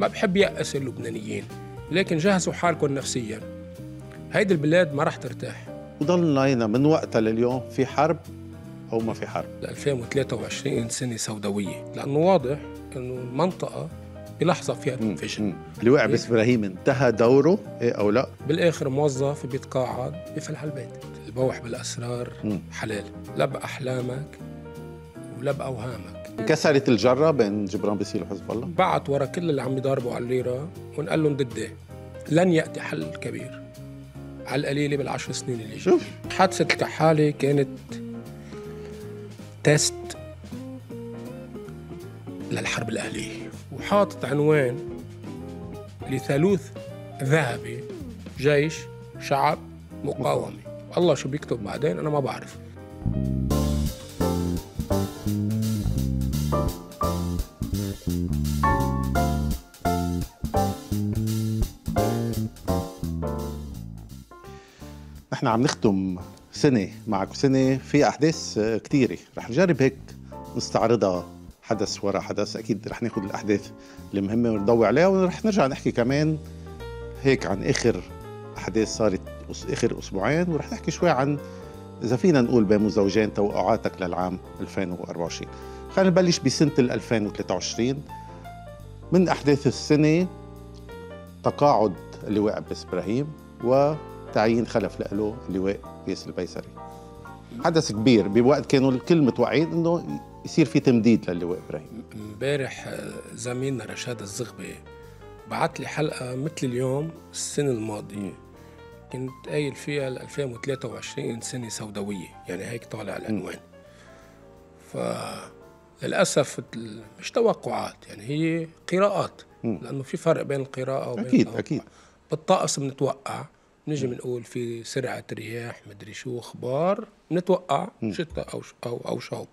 ما بحب يأس اللبنانيين لكن جهزوا حالكم نفسيا هيدي البلاد ما راح ترتاح وضلنا هنا من وقتها لليوم في حرب او ما في حرب 2023 سنه سوداويه لانه واضح انه المنطقه بلحظه فيها تنفجر اللي وقع بس ابراهيم انتهى دوره ايه او لا بالاخر موظف بيتقاعد بفلح البيت البوح بالاسرار مم. حلال لا باحلامك ولا باوهامك كسرت الجره بين جبران باسيل وحزب الله بعت ورا كل اللي عم يضاربوا على الليره ونقال لهم ضدي لن ياتي حل كبير على القليله بالعشر سنين اللي شوف حادثه الكحاله كانت تيست للحرب الاهليه وحاطط عنوان لثالوث ذهبي جيش شعب مقاومه الله شو بيكتب بعدين انا ما بعرف نحن عم نختم سنة معك سنة في أحداث كثيرة رح نجرب هيك نستعرضها حدث ورا حدث أكيد رح ناخذ الأحداث المهمة ونضوي عليها ورح نرجع نحكي كمان هيك عن آخر أحداث صارت آخر أسبوعين ورح نحكي شوي عن إذا فينا نقول بين مزوجين توقعاتك للعام 2024 خلينا نبلش بسنة 2023 من أحداث السنة تقاعد اللواء عباس إبراهيم وتعيين خلف له اللواء ياسر البيسري حدث كبير بوقت كانوا الكل متوقعين انه يصير في تمديد للواء ابراهيم امبارح آه، زميلنا رشاد الزغبي بعت لي حلقه مثل اليوم السنه الماضيه كنت قايل فيها 2023 سنه سوداويه يعني هيك طالع العنوان ف للاسف مش توقعات يعني هي قراءات لانه في فرق بين القراءه وبين اكيد التوقع. اكيد بالطقس بنتوقع نجي بنقول في سرعه رياح مدري شو اخبار نتوقع شتاء او او او شوب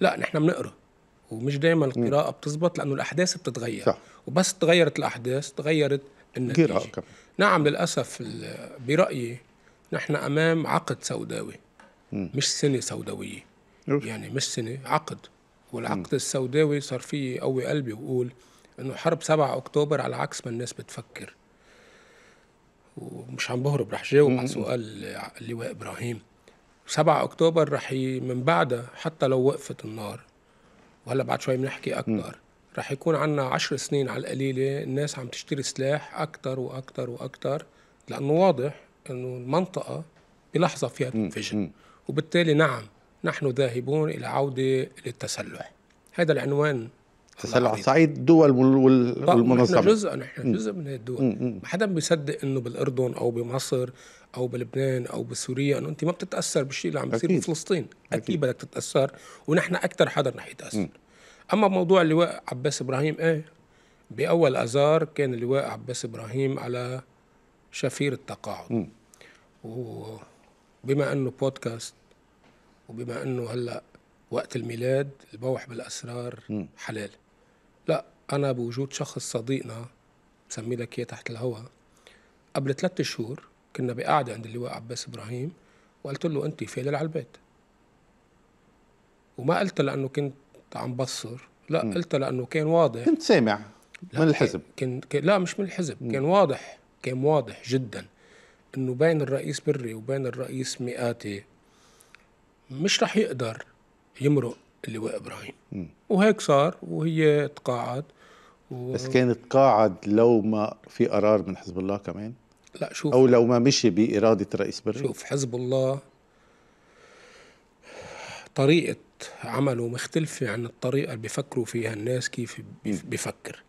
لا نحن بنقرا ومش دائما القراءه بتزبط لانه الاحداث بتتغير صح. وبس تغيرت الاحداث تغيرت النتيجه نعم للاسف برايي نحن امام عقد سوداوي مش سنه سوداويه يعني مش سنه عقد والعقد السوداوي صار فيه قوي قلبي ويقول انه حرب 7 اكتوبر على عكس ما الناس بتفكر ومش عم بهرب رح جاوب على سؤال اللواء ابراهيم 7 اكتوبر رح من بعدها حتى لو وقفت النار وهلا بعد شوي بنحكي اكثر رح يكون عندنا 10 سنين على القليله الناس عم تشتري سلاح اكثر واكثر واكثر لانه واضح انه المنطقه بلحظه فيها تنفجر وبالتالي نعم نحن ذاهبون إلى عودة للتسلح هذا العنوان تسلح على صعيد دول اه، والمنظمه جزء نحن جزء من الدول ما حدا بيصدق انه بالاردن او بمصر او بلبنان او بسوريا انه انت ما بتتاثر بالشيء اللي عم بيصير بفلسطين اكيد, أكيد بدك تتاثر ونحن اكثر حدا رح يتاثر اما موضوع اللواء عباس ابراهيم ايه باول اذار كان اللواء عباس ابراهيم على شفير التقاعد وبما انه بودكاست وبما انه هلا وقت الميلاد البوح بالاسرار م. حلال لا انا بوجود شخص صديقنا بسمي لك اياه تحت الهواء قبل ثلاثة شهور كنا بقعدة عند اللواء عباس ابراهيم وقلت له انت فادل على البيت وما قلت لانه كنت عم بصر لا م. قلت لانه كان واضح كنت سامع من الحزب كان, لا مش من الحزب م. كان واضح كان واضح جدا انه بين الرئيس بري وبين الرئيس مئاتي مش راح يقدر يمرق اللواء ابراهيم م. وهيك صار وهي تقاعد و... بس كان تقاعد لو ما في قرار من حزب الله كمان لا شوف او لو ما مشي باراده رئيس بري شوف حزب الله طريقه عمله مختلفه عن الطريقه اللي بيفكروا فيها الناس كيف بيفكر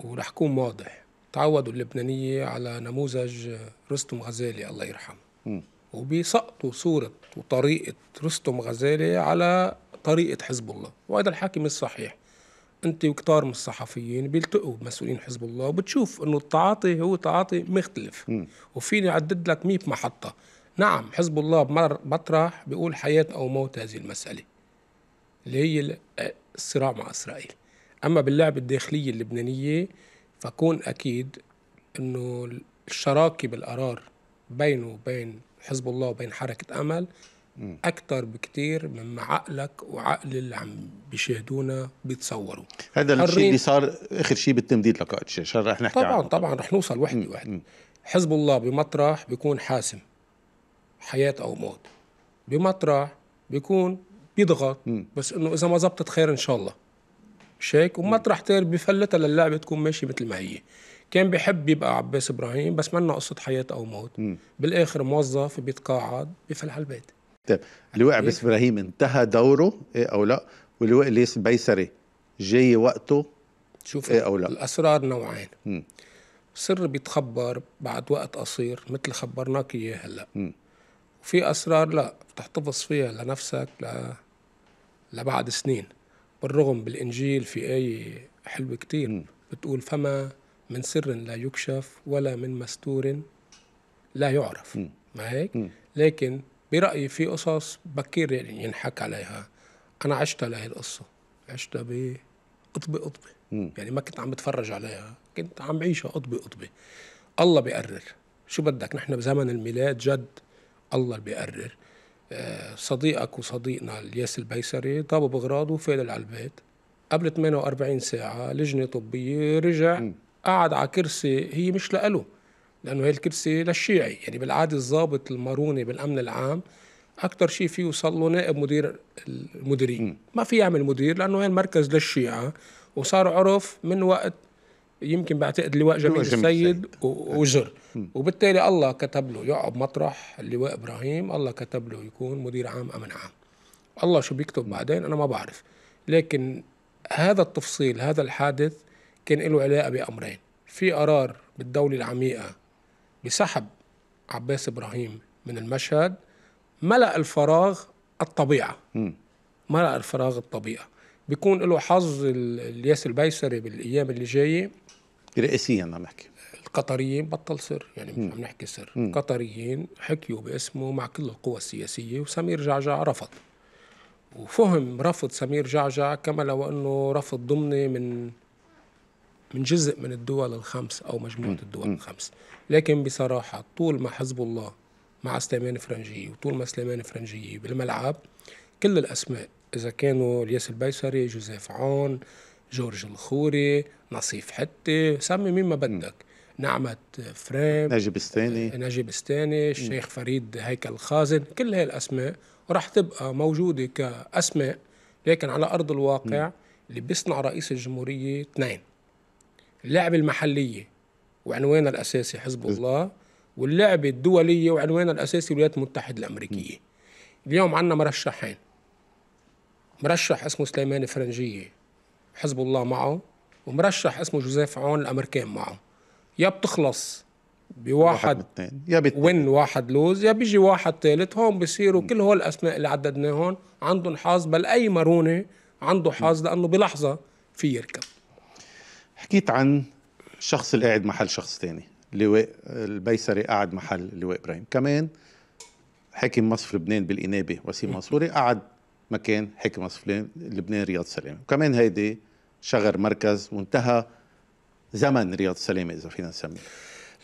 ورح كون واضح تعودوا اللبنانيه على نموذج رستم غزالي الله يرحمه وبيسقطوا صورة وطريقة رستم غزالي على طريقة حزب الله وهذا الحكي مش صحيح انت وكتار من الصحفيين بيلتقوا بمسؤولين حزب الله وبتشوف انه التعاطي هو تعاطي مختلف م. وفيني عدد لك 100 محطه نعم حزب الله بمر بيقول حياه او موت هذه المساله اللي هي الصراع مع اسرائيل اما باللعبه الداخليه اللبنانيه فكون اكيد انه الشراكه بالقرار بينه وبين حزب الله وبين حركه امل اكثر بكثير مما عقلك وعقل اللي عم بيشاهدونا بيتصوروا هذا الشيء اللي صار اخر شيء بالتمديد لقاء الشيش رح نحكي طبعا عنه. طبعا رح نوصل وحده وحده حزب الله بمطرح بيكون حاسم حياه او موت بمطرح بيكون بيضغط مم. بس انه اذا ما زبطت خير ان شاء الله مش هيك ومطرح تاني بفلتها للعبه تكون ماشيه مثل ما هي كان بيحب يبقى عباس ابراهيم بس منا قصه حياه او موت م. بالاخر موظف بيتقاعد بفلح البيت طيب اللواء عباس إيه؟ ابراهيم انتهى دوره ايه او لا واللواء ليس بيسري جاي وقته شوف ايه او لا الاسرار نوعين م. سر بيتخبر بعد وقت قصير مثل خبرناك اياه هلا وفي اسرار لا بتحتفظ فيها لنفسك ل... لبعد سنين بالرغم بالانجيل في ايه حلوه كتير بتقول فما من سر لا يكشف ولا من مستور لا يعرف ما هيك لكن برأيي في قصص بكير ينحك عليها أنا عشتها لهي القصة عشتها ب قطبة قطبة يعني ما كنت عم بتفرج عليها كنت عم بعيشها قطبة قطبة الله بيقرر شو بدك نحن بزمن الميلاد جد الله بيقرر آه، صديقك وصديقنا الياس البيسري طابوا بغراض وفيل على البيت قبل 48 ساعة لجنة طبية رجع م. قعد على كرسي هي مش لإله لأنه هي الكرسي للشيعي يعني بالعادة الضابط الماروني بالأمن العام أكثر شيء فيه يوصل له نائب مدير المديرين ما في يعمل مدير لأنه هي المركز للشيعة وصار عرف من وقت يمكن بعتقد لواء جميل السيد وجر وبالتالي الله كتب له يقعد مطرح اللواء ابراهيم الله كتب له يكون مدير عام امن عام الله شو بيكتب بعدين انا ما بعرف لكن هذا التفصيل هذا الحادث كان له علاقة بأمرين في قرار بالدولة العميقة بسحب عباس إبراهيم من المشهد ملأ الفراغ الطبيعة ملأ الفراغ الطبيعة بيكون له حظ الياس البيسري بالأيام اللي جاية رئاسيا عم نحكي القطريين بطل سر يعني مش عم نحكي سر مم. القطريين حكيوا باسمه مع كل القوى السياسية وسمير جعجع رفض وفهم رفض سمير جعجع كما لو أنه رفض ضمني من من جزء من الدول الخمس أو مجموعة الدول الخمس لكن بصراحة طول ما حزب الله مع سليمان فرنجي وطول ما سليمان فرنجي بالملعب كل الأسماء إذا كانوا الياس البيسري جوزيف عون جورج الخوري نصيف حتى سمي مين ما بدك نعمة فريم نجيب الستاني آه، نجيب الستاني الشيخ فريد هيكل الخازن كل هاي الأسماء راح تبقى موجودة كأسماء لكن على أرض الواقع م. اللي بيصنع رئيس الجمهورية اثنين اللعبة المحلية وعنوانها الأساسي حزب الله واللعبة الدولية وعنوانها الأساسي الولايات المتحدة الأمريكية اليوم عندنا مرشحين مرشح اسمه سليمان فرنجية حزب الله معه ومرشح اسمه جوزيف عون الأمريكان معه يا بتخلص بواحد يا وين واحد لوز يا بيجي واحد ثالث هون بصيروا كل هول الاسماء اللي عددناهم عندهم حظ بل اي مرونه عنده حظ لانه بلحظه في يركب حكيت عن الشخص اللي قاعد محل شخص ثاني لواء البيسري قاعد محل لواء ابراهيم كمان حاكم مصف لبنان بالانابه وسيم منصوري قعد مكان حاكم مصف لبنان رياض سلامه وكمان هيدي شغر مركز وانتهى زمن رياض سلامه اذا فينا نسميه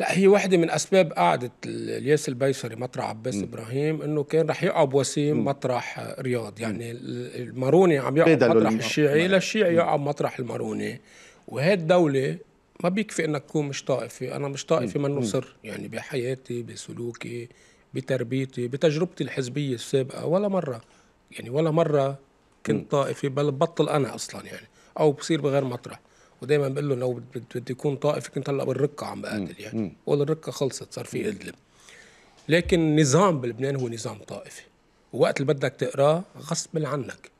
لا هي واحدة من أسباب قعدة الياس البيسري مطرح عباس م. إبراهيم إنه كان رح يقعد وسيم م. مطرح رياض يعني الماروني عم يقعد مطرح الشيعي للشيعي يقعد مطرح الماروني وهي الدولة ما بيكفي انك تكون مش طائفي انا مش طائفي منه سر يعني بحياتي بسلوكي بتربيتي بتجربتي الحزبية السابقة ولا مرة يعني ولا مرة كنت طائفي بل ببطل انا اصلا يعني او بصير بغير مطرح ودايما بقول له لو بدي يكون طائفي كنت هلا بالرقه عم بقاتل يعني قول الرقه خلصت صار في ادلب لكن نظام بلبنان هو نظام طائفي ووقت اللي بدك تقراه غصب عنك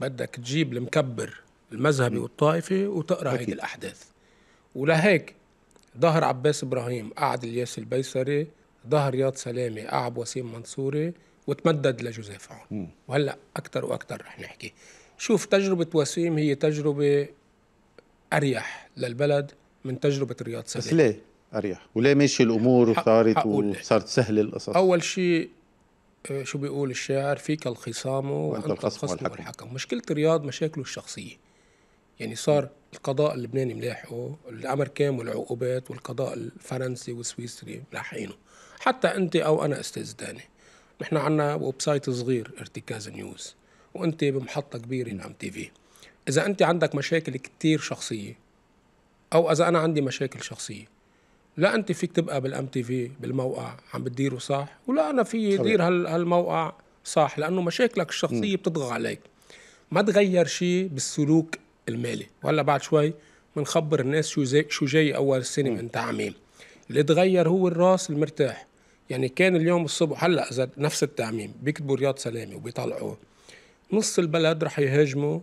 بدك تجيب المكبر المذهبي والطائفي وتقرا هيك الاحداث ولهيك ظهر عباس ابراهيم قعد الياس البيسري ظهر رياض سلامي قعد وسيم منصوري وتمدد لجوزيف عون وهلا اكثر واكثر رح نحكي شوف تجربه وسيم هي تجربه اريح للبلد من تجربه رياض سلامي بس ليه اريح وليه ماشي الامور وصارت وصارت سهله القصص اول شيء آه، شو بيقول الشاعر فيك الخصام وانت الخصم والحكم. والحكم مشكله رياض مشاكله الشخصيه يعني صار القضاء اللبناني ملاحقه الامريكان والعقوبات والقضاء الفرنسي والسويسري ملاحقينه حتى انت او انا استاذ داني نحن عنا ويب سايت صغير ارتكاز نيوز وانت بمحطه كبيره نعم تي في اذا انت عندك مشاكل كتير شخصيه او اذا انا عندي مشاكل شخصيه لا انت فيك تبقى بالام تي في بالموقع عم بتديره صح ولا انا في دير هالموقع صح لانه مشاكلك الشخصيه بتطغى بتضغط عليك ما تغير شيء بالسلوك المالي ولا بعد شوي بنخبر الناس شو زي شو جاي اول السنه من تعميم اللي تغير هو الراس المرتاح يعني كان اليوم الصبح هلا اذا نفس التعميم بيكتبوا رياض سلامه وبيطلعوه نص البلد رح يهاجموا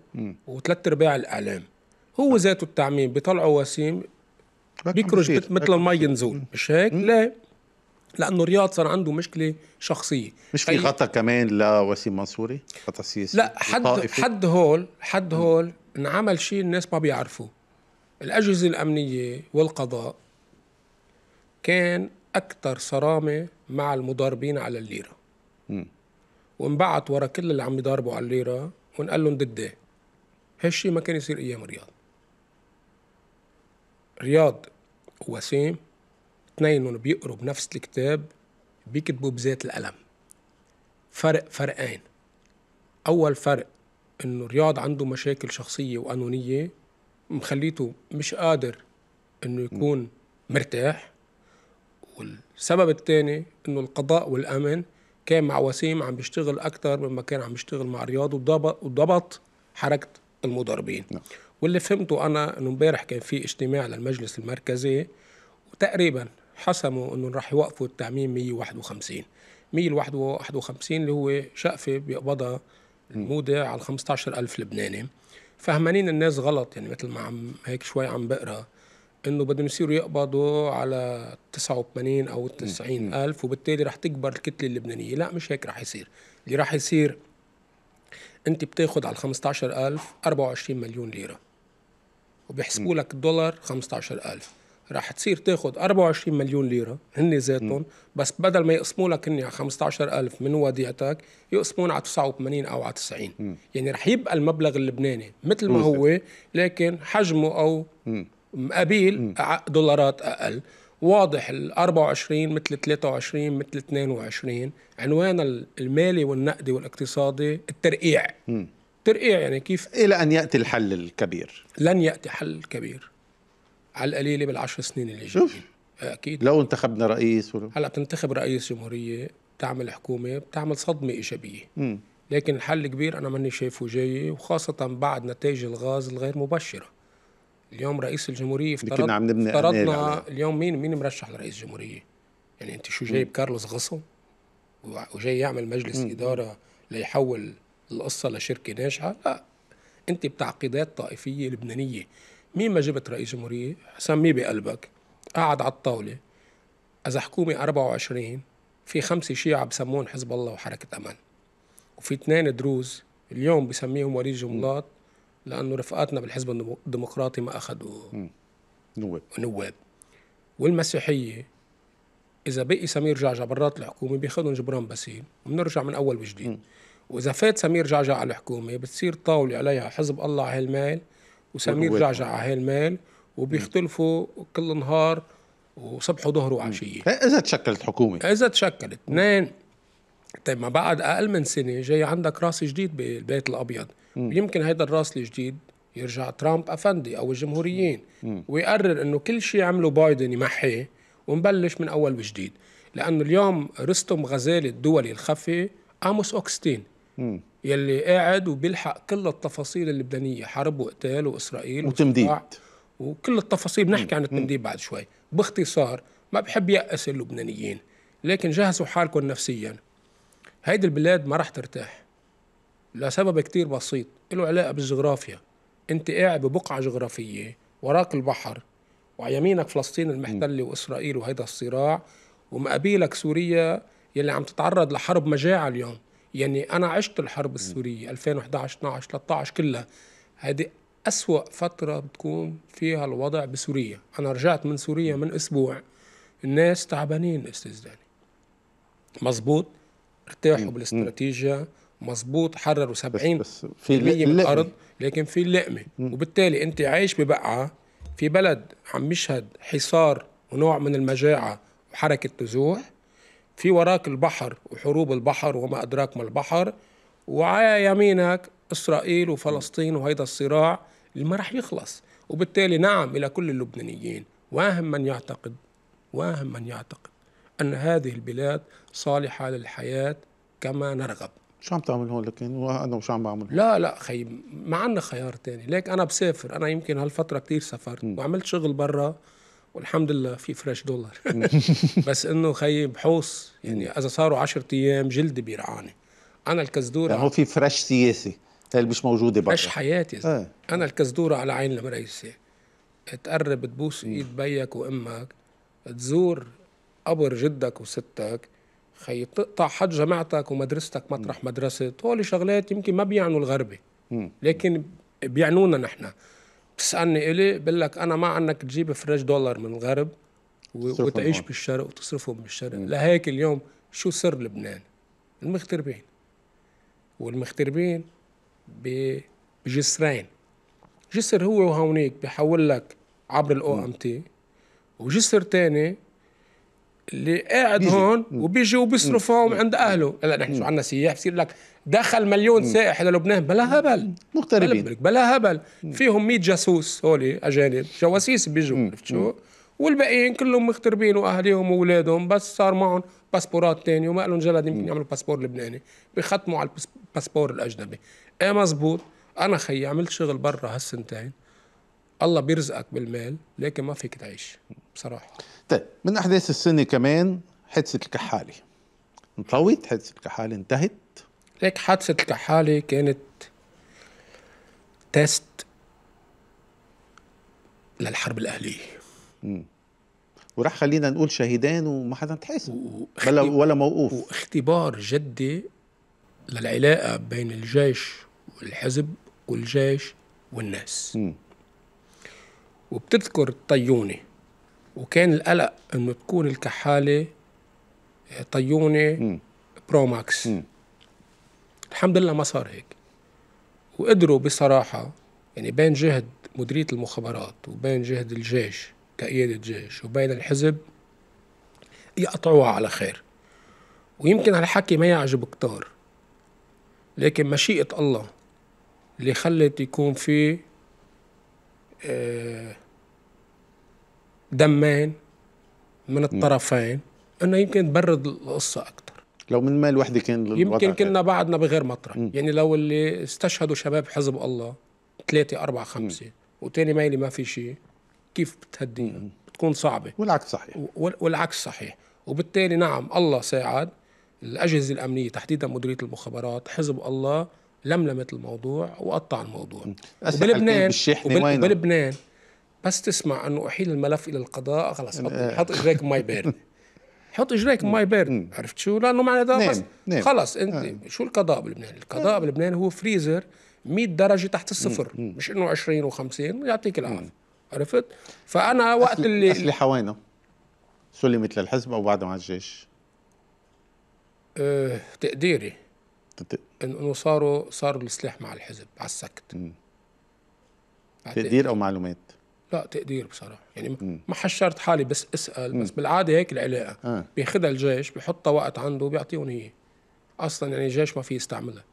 وثلاث ارباع الاعلام هو آه. ذاته التعميم بيطلعوا وسيم بيكرج مثل المي ينزول مش هيك؟ لا لانه رياض صار عنده مشكله شخصيه مش في خطا كمان لوسيم منصوري خطا سياسي لا حد طائفي. حد هول حد هول انعمل شيء الناس ما بيعرفوه الأجهزة الأمنية والقضاء كان أكثر صرامة مع المضاربين على الليرة وانبعت ورا كل اللي عم يضاربوا على الليرة ونقال لهم ضد هالشي ما كان يصير أيام رياض رياض ووسيم اثنينهم بيقروا بنفس الكتاب بيكتبوا بذات القلم فرق فرقين أول فرق انه رياض عنده مشاكل شخصيه وقانونيه مخليته مش قادر انه يكون مرتاح والسبب الثاني انه القضاء والامن كان مع وسيم عم بيشتغل اكثر مما كان عم بيشتغل مع رياض وضبط حركه المضاربين نعم. واللي فهمته انا انه امبارح كان في اجتماع للمجلس المركزي وتقريبا حسموا انه راح يوقفوا التعميم 151 151 اللي هو شقفه بيقبضها الموضة على 15000 لبناني فهمانين الناس غلط يعني مثل ما عم هيك شوي عم بقرا انه بدهم يصيروا يقبضوا على 89 او 90 الف وبالتالي رح تكبر الكتله اللبنانيه لا مش هيك رح يصير اللي رح يصير انت بتاخذ على 15000 24 مليون ليره وبيحسبوا لك الدولار 15000 رح تصير تاخذ 24 مليون ليره هن ذاتهم بس بدل ما يقسموا لك هن على 15000 من وديعتك يقسمون على 89 او على 90 مم. يعني رح يبقى المبلغ اللبناني مثل ما هو لكن حجمه او مقابيل دولارات اقل واضح ال 24 مثل 23 مثل 22 عنوان المالي والنقدي والاقتصادي الترقيع مم. ترقيع يعني كيف الى ان ياتي الحل الكبير لن ياتي حل كبير على القليله بالعشر سنين اللي جايين شوف اكيد لو انتخبنا رئيس ولو. هلا بتنتخب رئيس جمهوريه بتعمل حكومه بتعمل صدمه ايجابيه لكن الحل الكبير انا ماني شايفه جاي وخاصه بعد نتائج الغاز الغير مبشره اليوم رئيس الجمهوريه افترض عم نبني افترضنا اليوم مين مين مرشح لرئيس الجمهوريه يعني انت شو جايب كارلوس غصن وجاي يعمل مجلس مم. اداره ليحول القصه لشركه ناجحه لا انت بتعقيدات طائفيه لبنانيه مين ما جبت رئيس جمهورية سميه بقلبك قعد على الطاولة إذا حكومة 24 في خمسة شيعة بسمون حزب الله وحركة أمل وفي اثنين دروز اليوم بسميهم وليد جملات لأنه رفقاتنا بالحزب الديمقراطي ما أخذوا نواب نواب والمسيحية إذا بقي سمير جعجع برات الحكومة بياخذهم جبران باسيل وبنرجع من أول وجديد وإذا فات سمير جعجع على الحكومة بتصير طاولة عليها حزب الله على هالمال وسمير جعجع على هالمال وبيختلفوا كل نهار وصبح وظهر وعشيه اذا تشكلت حكومه اذا تشكلت اثنين طيب ما بعد اقل من سنه جاي عندك راس جديد بالبيت الابيض مم. يمكن هيدا الراس الجديد يرجع ترامب افندي او الجمهوريين مم. ويقرر انه كل شيء عمله بايدن يمحيه ونبلش من اول وجديد لانه اليوم رستم غزالي الدولي الخفي اموس اوكستين مم. يلي قاعد وبيلحق كل التفاصيل اللبنانيه حرب وقتال واسرائيل وتمديد وكل التفاصيل بنحكي عن التمديد بعد شوي باختصار ما بحب يأس اللبنانيين لكن جهزوا حالكم نفسيا هيدي البلاد ما راح ترتاح لسبب كتير بسيط له علاقة بالجغرافيا انت قاعد ببقعة جغرافية وراك البحر وعلى يمينك فلسطين المحتلة وإسرائيل وهيدا الصراع ومقابيلك سوريا يلي عم تتعرض لحرب مجاعة اليوم يعني أنا عشت الحرب السورية 2011 12 13 كلها هذه أسوأ فترة بتكون فيها الوضع بسوريا أنا رجعت من سوريا من أسبوع الناس تعبانين أستاذ داني مزبوط ارتاحوا بالاستراتيجية مزبوط حرروا 70 بس, بس في من الأرض لكن في لقمة وبالتالي أنت عايش ببقعة في بلد عم يشهد حصار ونوع من المجاعة وحركة نزوح في وراك البحر وحروب البحر وما أدراك ما البحر وعلى يمينك إسرائيل وفلسطين وهيدا الصراع اللي ما راح يخلص وبالتالي نعم إلى كل اللبنانيين واهم من يعتقد واهم من يعتقد أن هذه البلاد صالحة للحياة كما نرغب شو عم تعمل هون لكن وانا وشو عم بعمل لا لا خي ما عندنا خيار تاني ليك انا بسافر انا يمكن هالفتره كثير سافرت وعملت شغل برا والحمد لله في فريش دولار بس انه خيي بحوص يعني اذا صاروا 10 ايام جلدي بيرعاني انا الكزدوره يعني هو في فريش سياسي هي مش موجوده بقى فريش حياتي آه. انا الكزدوره على عين المريسه تقرب تبوس ايد بيك وامك تزور قبر جدك وستك خي تقطع حد جماعتك ومدرستك مطرح مدرسة هول شغلات يمكن ما بيعنوا الغربة لكن بيعنونا نحن تسالني الي بقول لك انا ما انك تجيب فريش دولار من الغرب وتعيش بالشرق وتصرفهم بالشرق مم. لهيك اليوم شو سر لبنان المغتربين والمغتربين بجسرين جسر هو وهونيك بحول لك عبر الاو ام تي وجسر تاني اللي قاعد بيجي. هون وبيجي وبيصرف هون عند اهله هلا نحن شو عندنا سياح بصير لك دخل مليون سائح الى لبنان بلا هبل مغتربين بلا هبل فيهم 100 جاسوس هولي اجانب جواسيس بيجوا عرفت شو والباقيين كلهم مغتربين واهاليهم واولادهم بس صار معهم باسبورات ثانيه وما لهم جلد يمكن يعملوا باسبور لبناني بيختموا على الباسبور الاجنبي ايه مزبوط انا خيي عملت شغل برا هالسنتين الله بيرزقك بالمال لكن ما فيك تعيش بصراحه طيب من احداث السنه كمان حادثه الكحالي انطوت حادثه الكحالي انتهت هيك حادثة الكحالة كانت تيست للحرب الأهلية وراح خلينا نقول شهيدان وما حدا تحاسب ولا ولا موقوف واختبار جدي للعلاقة بين الجيش والحزب والجيش والناس م. وبتذكر الطيونة وكان القلق انه تكون الكحالة آه، طيونة برو ماكس م. الحمد لله ما صار هيك وقدروا بصراحة يعني بين جهد مديرية المخابرات وبين جهد الجيش كقيادة جيش وبين الحزب يقطعوها على خير ويمكن هالحكي ما يعجب كتار لكن مشيئة الله اللي خلت يكون في آه، دمين من الطرفين انه يمكن تبرد القصة أكثر لو من مال وحده كان يمكن كنا بعدنا بغير مطرح م. يعني لو اللي استشهدوا شباب حزب الله ثلاثة أربعة خمسة وتاني مايلي ما في شيء كيف م. بتكون صعبة والعكس صحيح والعكس صحيح وبالتالي نعم الله ساعد الأجهزة الأمنية تحديدا مديرية المخابرات حزب الله لملمت الموضوع وقطع الموضوع بلبنان وبلبنان بس تسمع انه احيل الملف الى القضاء خلص حط ايديك مي بارده حط اجريك ماي بيرن عرفت شو لانه معنى ده نعم، بس نعم. خلص آه. انت نعم. شو القضاء بلبنان القضاء نعم. بلبنان هو فريزر 100 درجه تحت الصفر مم. مش انه 20 و50 يعطيك العافيه عرفت فانا وقت أسل... اللي حوينا وينها سلمت للحزب او بعده مع الجيش أه تقديري تت... انه صاروا صار السلاح مع الحزب على السكت تقدير او معلومات لا تقدير بصراحه يعني م. ما حشرت حالي بس اسال بس بالعاده هيك العلاقه آه. بياخذها الجيش بحطها وقت عنده بيعطيهم اياه اصلا يعني الجيش ما في يستعملها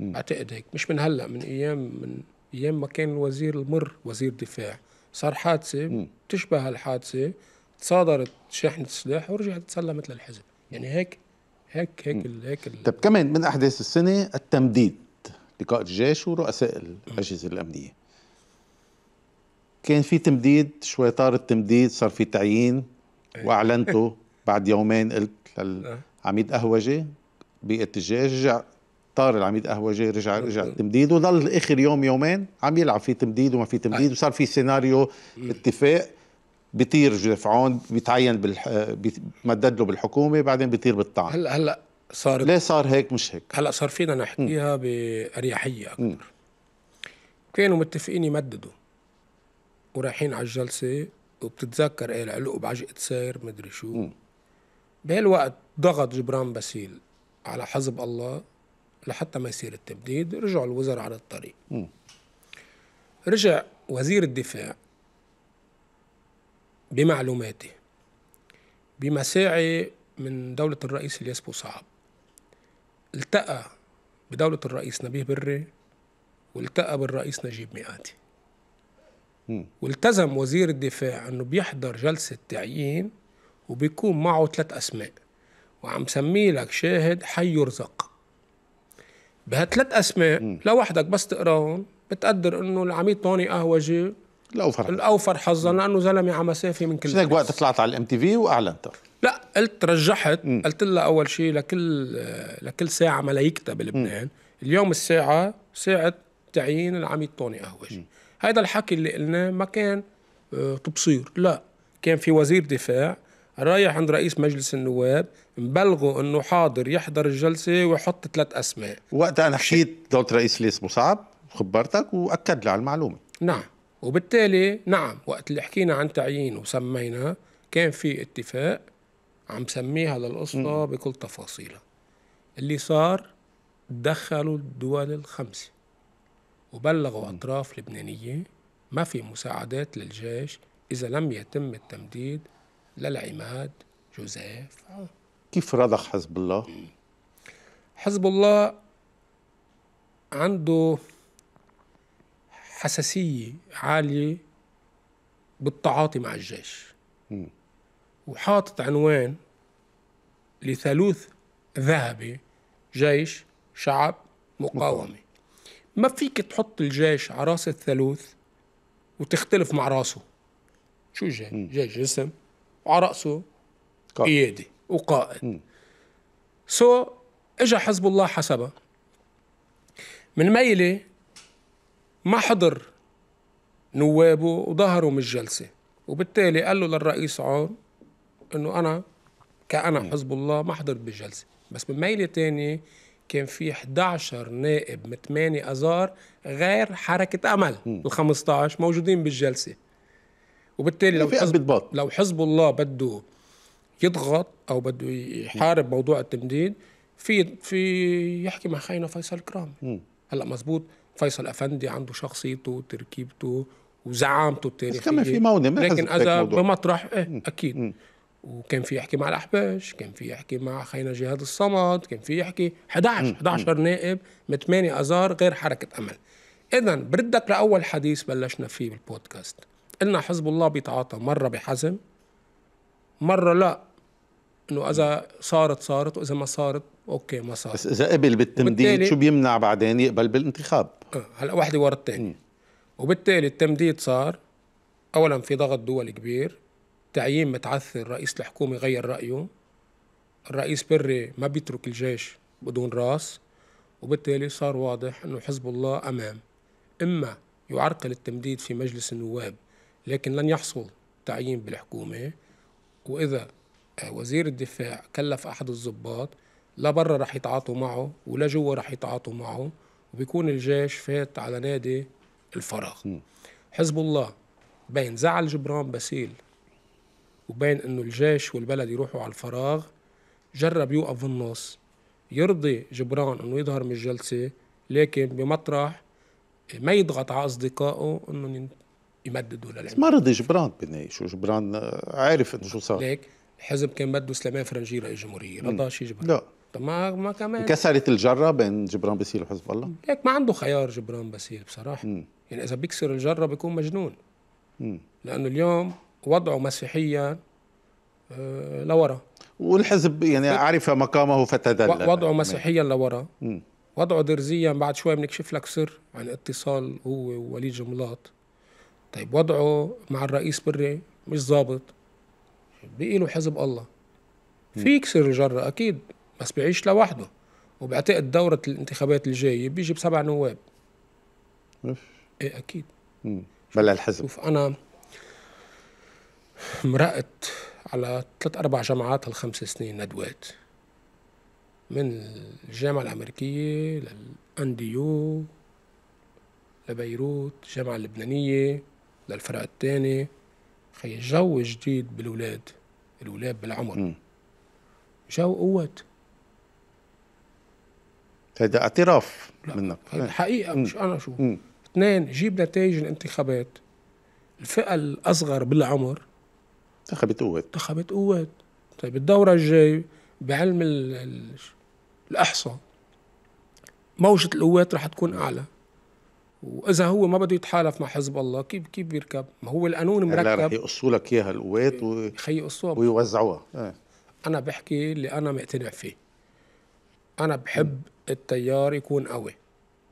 اعتقد هيك مش من هلا من ايام من ايام ما كان الوزير المر وزير دفاع صار حادثه بتشبه هالحادثه تصادرت شحنه سلاح ورجعت تسلمت للحزب يعني هيك هيك هيك م. هيك ال... طب كمان من احداث السنه التمديد لقاء الجيش ورؤساء الاجهزه الامنيه كان في تمديد شوي طار التمديد صار في تعيين إيه. واعلنته بعد يومين قلت للعميد آه. قهوجي بيئه الجيش طار العميد قهوجي رجع آه. رجع التمديد وضل اخر يوم يومين عم يلعب في تمديد وما في تمديد آه. وصار في سيناريو إيه. اتفاق بيطير عون بيتعين بالح... بيمدد له بالحكومه بعدين بيطير بالطعن هلا هلا صار ليه صار هيك مش هيك هلا صار فينا نحكيها باريحيه اكثر كانوا متفقين يمددوا ورايحين على الجلسه وبتتذكر ايه العلق بعجقه سير مدري شو بهالوقت ضغط جبران باسيل على حزب الله لحتى ما يصير التبديد رجعوا الوزراء على الطريق رجع وزير الدفاع بمعلوماتي بمساعي من دولة الرئيس الياس صعب التقى بدولة الرئيس نبيه بري والتقى بالرئيس نجيب مئاتي والتزم وزير الدفاع انه بيحضر جلسه تعيين وبيكون معه ثلاث اسماء وعم سمي لك شاهد حي يرزق بهالثلاث اسماء لوحدك بس تقراهم بتقدر انه العميد طوني قهوجي الاوفر الاوفر حظا لانه زلمه على مسافه من كل هيك وقت طلعت على الام تي في واعلنت لا قلت رجحت مم. قلت لها اول شيء لكل لكل ساعه ملايكتها بلبنان اليوم الساعه ساعه تعيين العميد طوني قهوجي هذا الحكي اللي قلناه ما كان آه، تبصير لا كان في وزير دفاع رايح عند رئيس مجلس النواب مبلغه انه حاضر يحضر الجلسه ويحط ثلاث اسماء وقتها انا حكيت دولة رئيس ليس مصعب خبرتك واكد لي على المعلومه نعم وبالتالي نعم وقت اللي حكينا عن تعيين وسميناه كان في اتفاق عم سميها للقصة بكل تفاصيلها اللي صار تدخلوا الدول الخمسه وبلغوا أطراف لبنانية ما في مساعدات للجيش إذا لم يتم التمديد للعماد جوزيف كيف رضخ حزب الله؟ حزب الله عنده حساسية عالية بالتعاطي مع الجيش م. وحاطط عنوان لثالوث ذهبي جيش شعب مقاومة ما فيك تحط الجيش على راس الثالوث وتختلف مع راسه شو جيش؟ جيش جسم وعلى راسه قيادي وقائد سو so, اجى حزب الله حسبها من ميلة ما حضر نوابه وظهروا من الجلسة وبالتالي قال له للرئيس عون انه انا كأنا حزب الله ما حضرت بالجلسة بس من ميلة ثانيه كان في 11 نائب من 8 اذار غير حركه امل ال 15 موجودين بالجلسه وبالتالي يعني لو حزب لو حزب الله بده يضغط او بده يحارب موضوع التمديد في في يحكي مع خينا فيصل كرام هلا مزبوط فيصل افندي عنده شخصيته وتركيبته وزعامته التاريخيه كمان في مونه لكن اذا بمطرح ايه اكيد م. وكان في يحكي مع الاحباش كان في يحكي مع خينا جهاد الصمد كان في يحكي 11 11 نائب من 8 اذار غير حركه امل اذا بردك لاول حديث بلشنا فيه بالبودكاست قلنا حزب الله بيتعاطى مره بحزم مره لا انه اذا صارت صارت واذا ما صارت اوكي ما صارت بس اذا قبل بالتمديد شو بيمنع بعدين يقبل بالانتخاب آه هلا وحده ورا الثانيه وبالتالي التمديد صار اولا في ضغط دولي كبير تعيين متعثر رئيس الحكومة غير رأيه الرئيس بري ما بيترك الجيش بدون راس وبالتالي صار واضح أنه حزب الله أمام إما يعرقل التمديد في مجلس النواب لكن لن يحصل تعيين بالحكومة وإذا آه، وزير الدفاع كلف أحد الضباط لا برا رح يتعاطوا معه ولا جوا رح يتعاطوا معه وبيكون الجيش فات على نادي الفراغ حزب الله بين زعل جبران باسيل وبين انه الجيش والبلد يروحوا على الفراغ جرب يوقف بالنص يرضي جبران انه يظهر من الجلسه لكن بمطرح ما يضغط على اصدقائه انهم يمددوا للعمل ما رضي جبران شو جبران عارف انه شو صار ليك الحزب كان بده سليمان فرنجي رئيس جمهوريه رضى شي جبران لا طب ما ما كمان انكسرت الجره بين جبران بسيل وحزب الله ليك ما عنده خيار جبران بسيل بصراحه مم. يعني اذا بيكسر الجره بيكون مجنون مم. لانه اليوم آه، يعني وضعه مسيحيا لورا والحزب يعني عرف مقامه فتدلل وضعه مسيحيا لورا وضعه درزيا بعد شوي بنكشف لك سر عن اتصال هو ووليد جملاط طيب وضعه مع الرئيس بري مش ظابط بقي له حزب الله في يكسر الجرة أكيد بس بيعيش لوحده وبعتقد دورة الانتخابات الجاية بيجي بسبع نواب إيه أكيد بلا الحزب شوف أنا مرقت على ثلاث أربع جامعات هالخمس سنين ندوات من الجامعة الأمريكية للأنديو لبيروت الجامعة اللبنانية للفرق الثاني خي جو جديد بالولاد الولاد بالعمر جو قوة هيدا اعتراف لا. منك هيدا حقيقة مم. مش أنا شو اثنين جيب نتائج الانتخابات الفئة الأصغر بالعمر انتخبت قوات انتخبت قوات طيب الدورة الجاي بعلم ال الأحصاء موجة القوات رح تكون أعلى وإذا هو ما بده يتحالف مع حزب الله كيف كيف بيركب؟ ما هو القانون يعني مركب رح يقصوا لك إياها القوات ويوزعوها آه. أنا بحكي اللي أنا مقتنع فيه أنا بحب م. التيار يكون قوي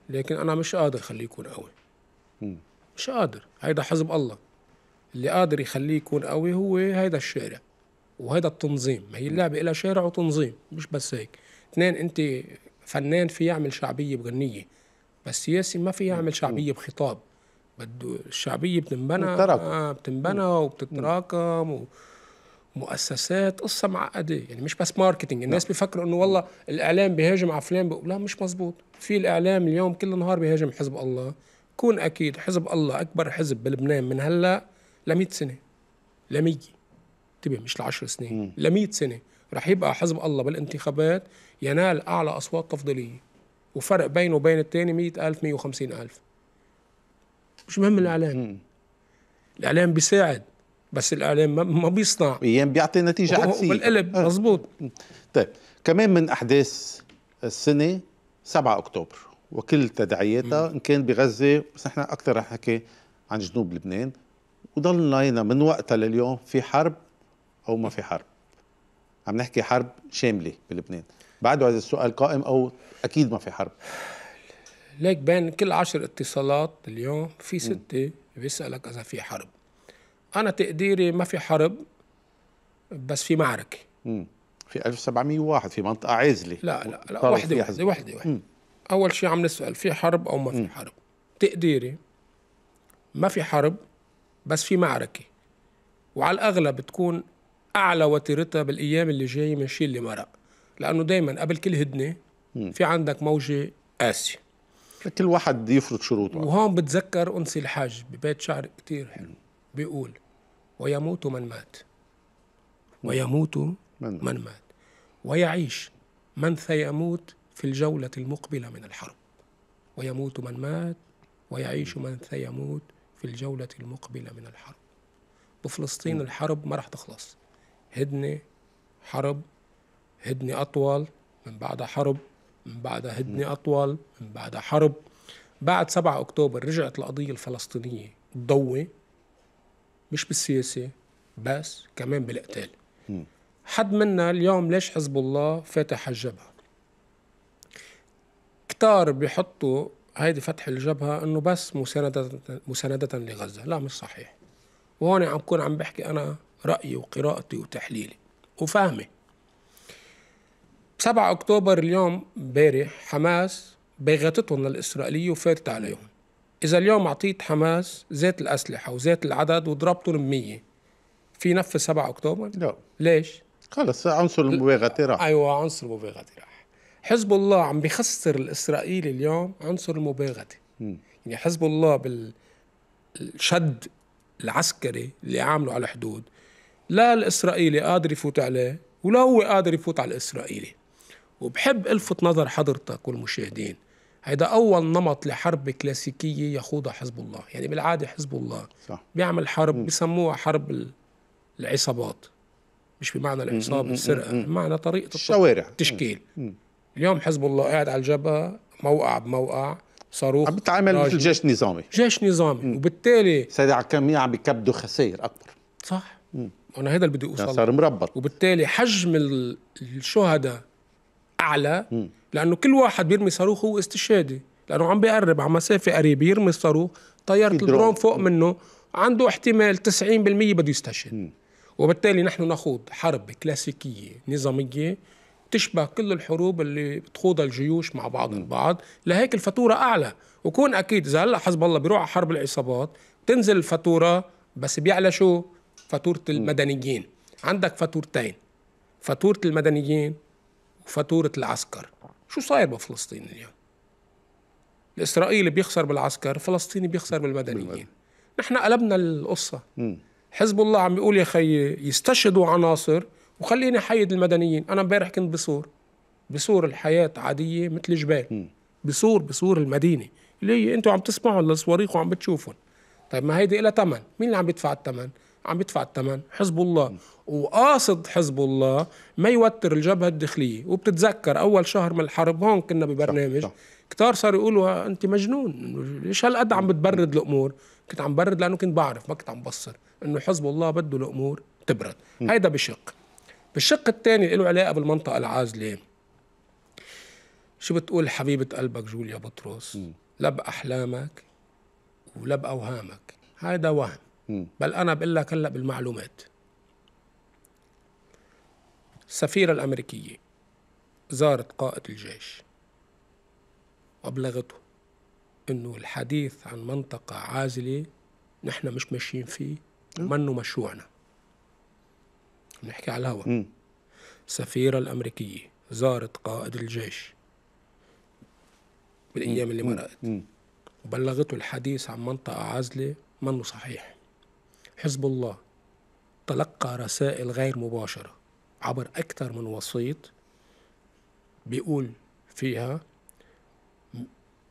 لكن أنا مش قادر خليه يكون قوي م. مش قادر هيدا حزب الله اللي قادر يخليه يكون قوي هو هيدا الشارع وهيدا التنظيم هي اللعبة إلها شارع وتنظيم مش بس هيك اثنين أنت فنان في يعمل شعبية بغنية بس سياسي ما في يعمل شعبية بخطاب بده الشعبية بتنبنى آه بتنبنى وبتتراكم و... مؤسسات قصة معقدة إيه؟ يعني مش بس ماركتينج الناس لا. نعم. بيفكروا انه والله الاعلام بيهاجم على فلان لا مش مزبوط في الاعلام اليوم كل نهار بيهاجم حزب الله كون اكيد حزب الله اكبر حزب بلبنان من هلا ل 100 سنه ل 100 انتبه مش ل 10 سنين ل 100 سنه رح يبقى حزب الله بالانتخابات ينال اعلى اصوات تفضيليه وفرق بينه وبين الثاني 100000 150000 مش مهم الاعلام الاعلام بيساعد بس الاعلام ما بيصنع ايام يعني بيعطي نتيجه عكسيه بالقلب آه. مضبوط مزبوط طيب كمان من احداث السنه 7 اكتوبر وكل تداعياتها ان كان بغزه بس نحن اكثر رح نحكي عن جنوب لبنان وضلينا من وقتها لليوم في حرب او ما في حرب عم نحكي حرب شامله بلبنان بعده هذا السؤال قائم او اكيد ما في حرب ليك بين كل عشر اتصالات اليوم في ستة بيسألك إذا في حرب أنا تقديري ما في حرب بس في معركة في 1701 في منطقة عازلة لا لا لا وحدة وحدة وحدة, وحدة. أول شيء عم نسأل في حرب أو ما في حرب تقديري ما في حرب بس في معركة وعلى الأغلب بتكون أعلى وتيرتها بالأيام اللي جاية من شيء اللي مرق لأنه دايما قبل كل هدنة في عندك موجة قاسية كل واحد يفرض شروطه وهون بتذكر أنسي الحاج ببيت شعر كتير حلو بيقول ويموت من مات ويموت من مات ويعيش من سيموت في الجولة المقبلة من الحرب ويموت من مات ويعيش من سيموت الجولة المقبلة من الحرب بفلسطين الحرب ما راح تخلص هدنة حرب هدنة أطول من بعدها حرب من بعدها هدنة أطول من بعدها حرب بعد 7 أكتوبر رجعت القضية الفلسطينية ضوة مش بالسياسة بس كمان بالقتال حد منا اليوم ليش حزب الله فاتح الجبهة كتار بيحطوا هيدي فتح الجبهة أنه بس مساندة مساندة لغزة لا مش صحيح وهون عم بكون عم بحكي أنا رأيي وقراءتي وتحليلي وفهمي 7 أكتوبر اليوم امبارح حماس بيغتتهم للإسرائيلية وفاتت عليهم إذا اليوم أعطيت حماس ذات الأسلحة وذات العدد وضربتهم 100 في نفس 7 أكتوبر؟ لا ليش؟ خلص عنصر المباغتة راح أيوة عنصر المباغتة حزب الله عم بخسر الاسرائيلي اليوم عنصر المباغته يعني حزب الله بالشد العسكري اللي عامله على الحدود لا الاسرائيلي قادر يفوت عليه ولا هو قادر يفوت على الاسرائيلي وبحب الفت نظر حضرتك والمشاهدين هيدا اول نمط لحرب كلاسيكيه يخوضها حزب الله يعني بالعاده حزب الله صح. بيعمل حرب بسموها حرب العصابات مش بمعنى العصابه السرقه بمعنى طريقه الشوارع التشكيل اليوم حزب الله قاعد على الجبهه موقع بموقع صاروخ عم بتعامل مثل جيش نظامي جيش نظامي مم. وبالتالي سيدي عكامية عم بيكبدوا خسائر اكبر صح مم. انا هذا اللي بدي اوصل يعني صار مربط وبالتالي حجم الشهداء اعلى مم. لانه كل واحد بيرمي صاروخ هو استشهادي لانه عم بيقرب على مسافه قريبه يرمي الصاروخ طياره الدرون فوق مم. منه عنده احتمال 90% بده يستشهد وبالتالي نحن نخوض حرب كلاسيكيه نظاميه تشبه كل الحروب اللي بتخوضها الجيوش مع بعض البعض لهيك الفاتورة أعلى وكون أكيد إذا هلأ حزب الله بيروح على حرب العصابات تنزل الفاتورة بس بيعلى شو فاتورة المدنيين عندك فاتورتين فاتورة المدنيين وفاتورة العسكر شو صاير بفلسطين اليوم الإسرائيلي بيخسر بالعسكر الفلسطيني بيخسر بالمدنيين نحن قلبنا القصة حزب الله عم بيقول يا خي يستشهدوا عناصر وخليني احيد المدنيين انا امبارح كنت بصور بصور الحياه عاديه مثل جبال بصور بصور المدينه اللي انتم عم تسمعوا الصواريخ وعم بتشوفهم طيب ما هيدي لها ثمن مين اللي عم يدفع الثمن عم يدفع الثمن حزب الله وقاصد حزب الله ما يوتر الجبهه الداخليه وبتتذكر اول شهر من الحرب هون كنا ببرنامج صح. صح. كتار صاروا يقولوا انت مجنون ليش هالقد عم بتبرد الامور كنت عم برد لانه كنت بعرف ما كنت عم بصر انه حزب الله بده الامور تبرد هيدا بشق بالشق الثاني اللي له علاقه بالمنطقه العازله شو بتقول حبيبه قلبك جوليا بطرس لب لا باحلامك ولا باوهامك هيدا وهم بل انا بقول لك هلا بالمعلومات السفيره الامريكيه زارت قائد الجيش وابلغته انه الحديث عن منطقه عازله نحن مش ماشيين فيه منه مشروعنا نحكي على الهواء سفيرة الأمريكية زارت قائد الجيش بالأيام اللي مرقت وبلغته الحديث عن منطقة عازلة منه صحيح حزب الله تلقى رسائل غير مباشرة عبر أكثر من وسيط بيقول فيها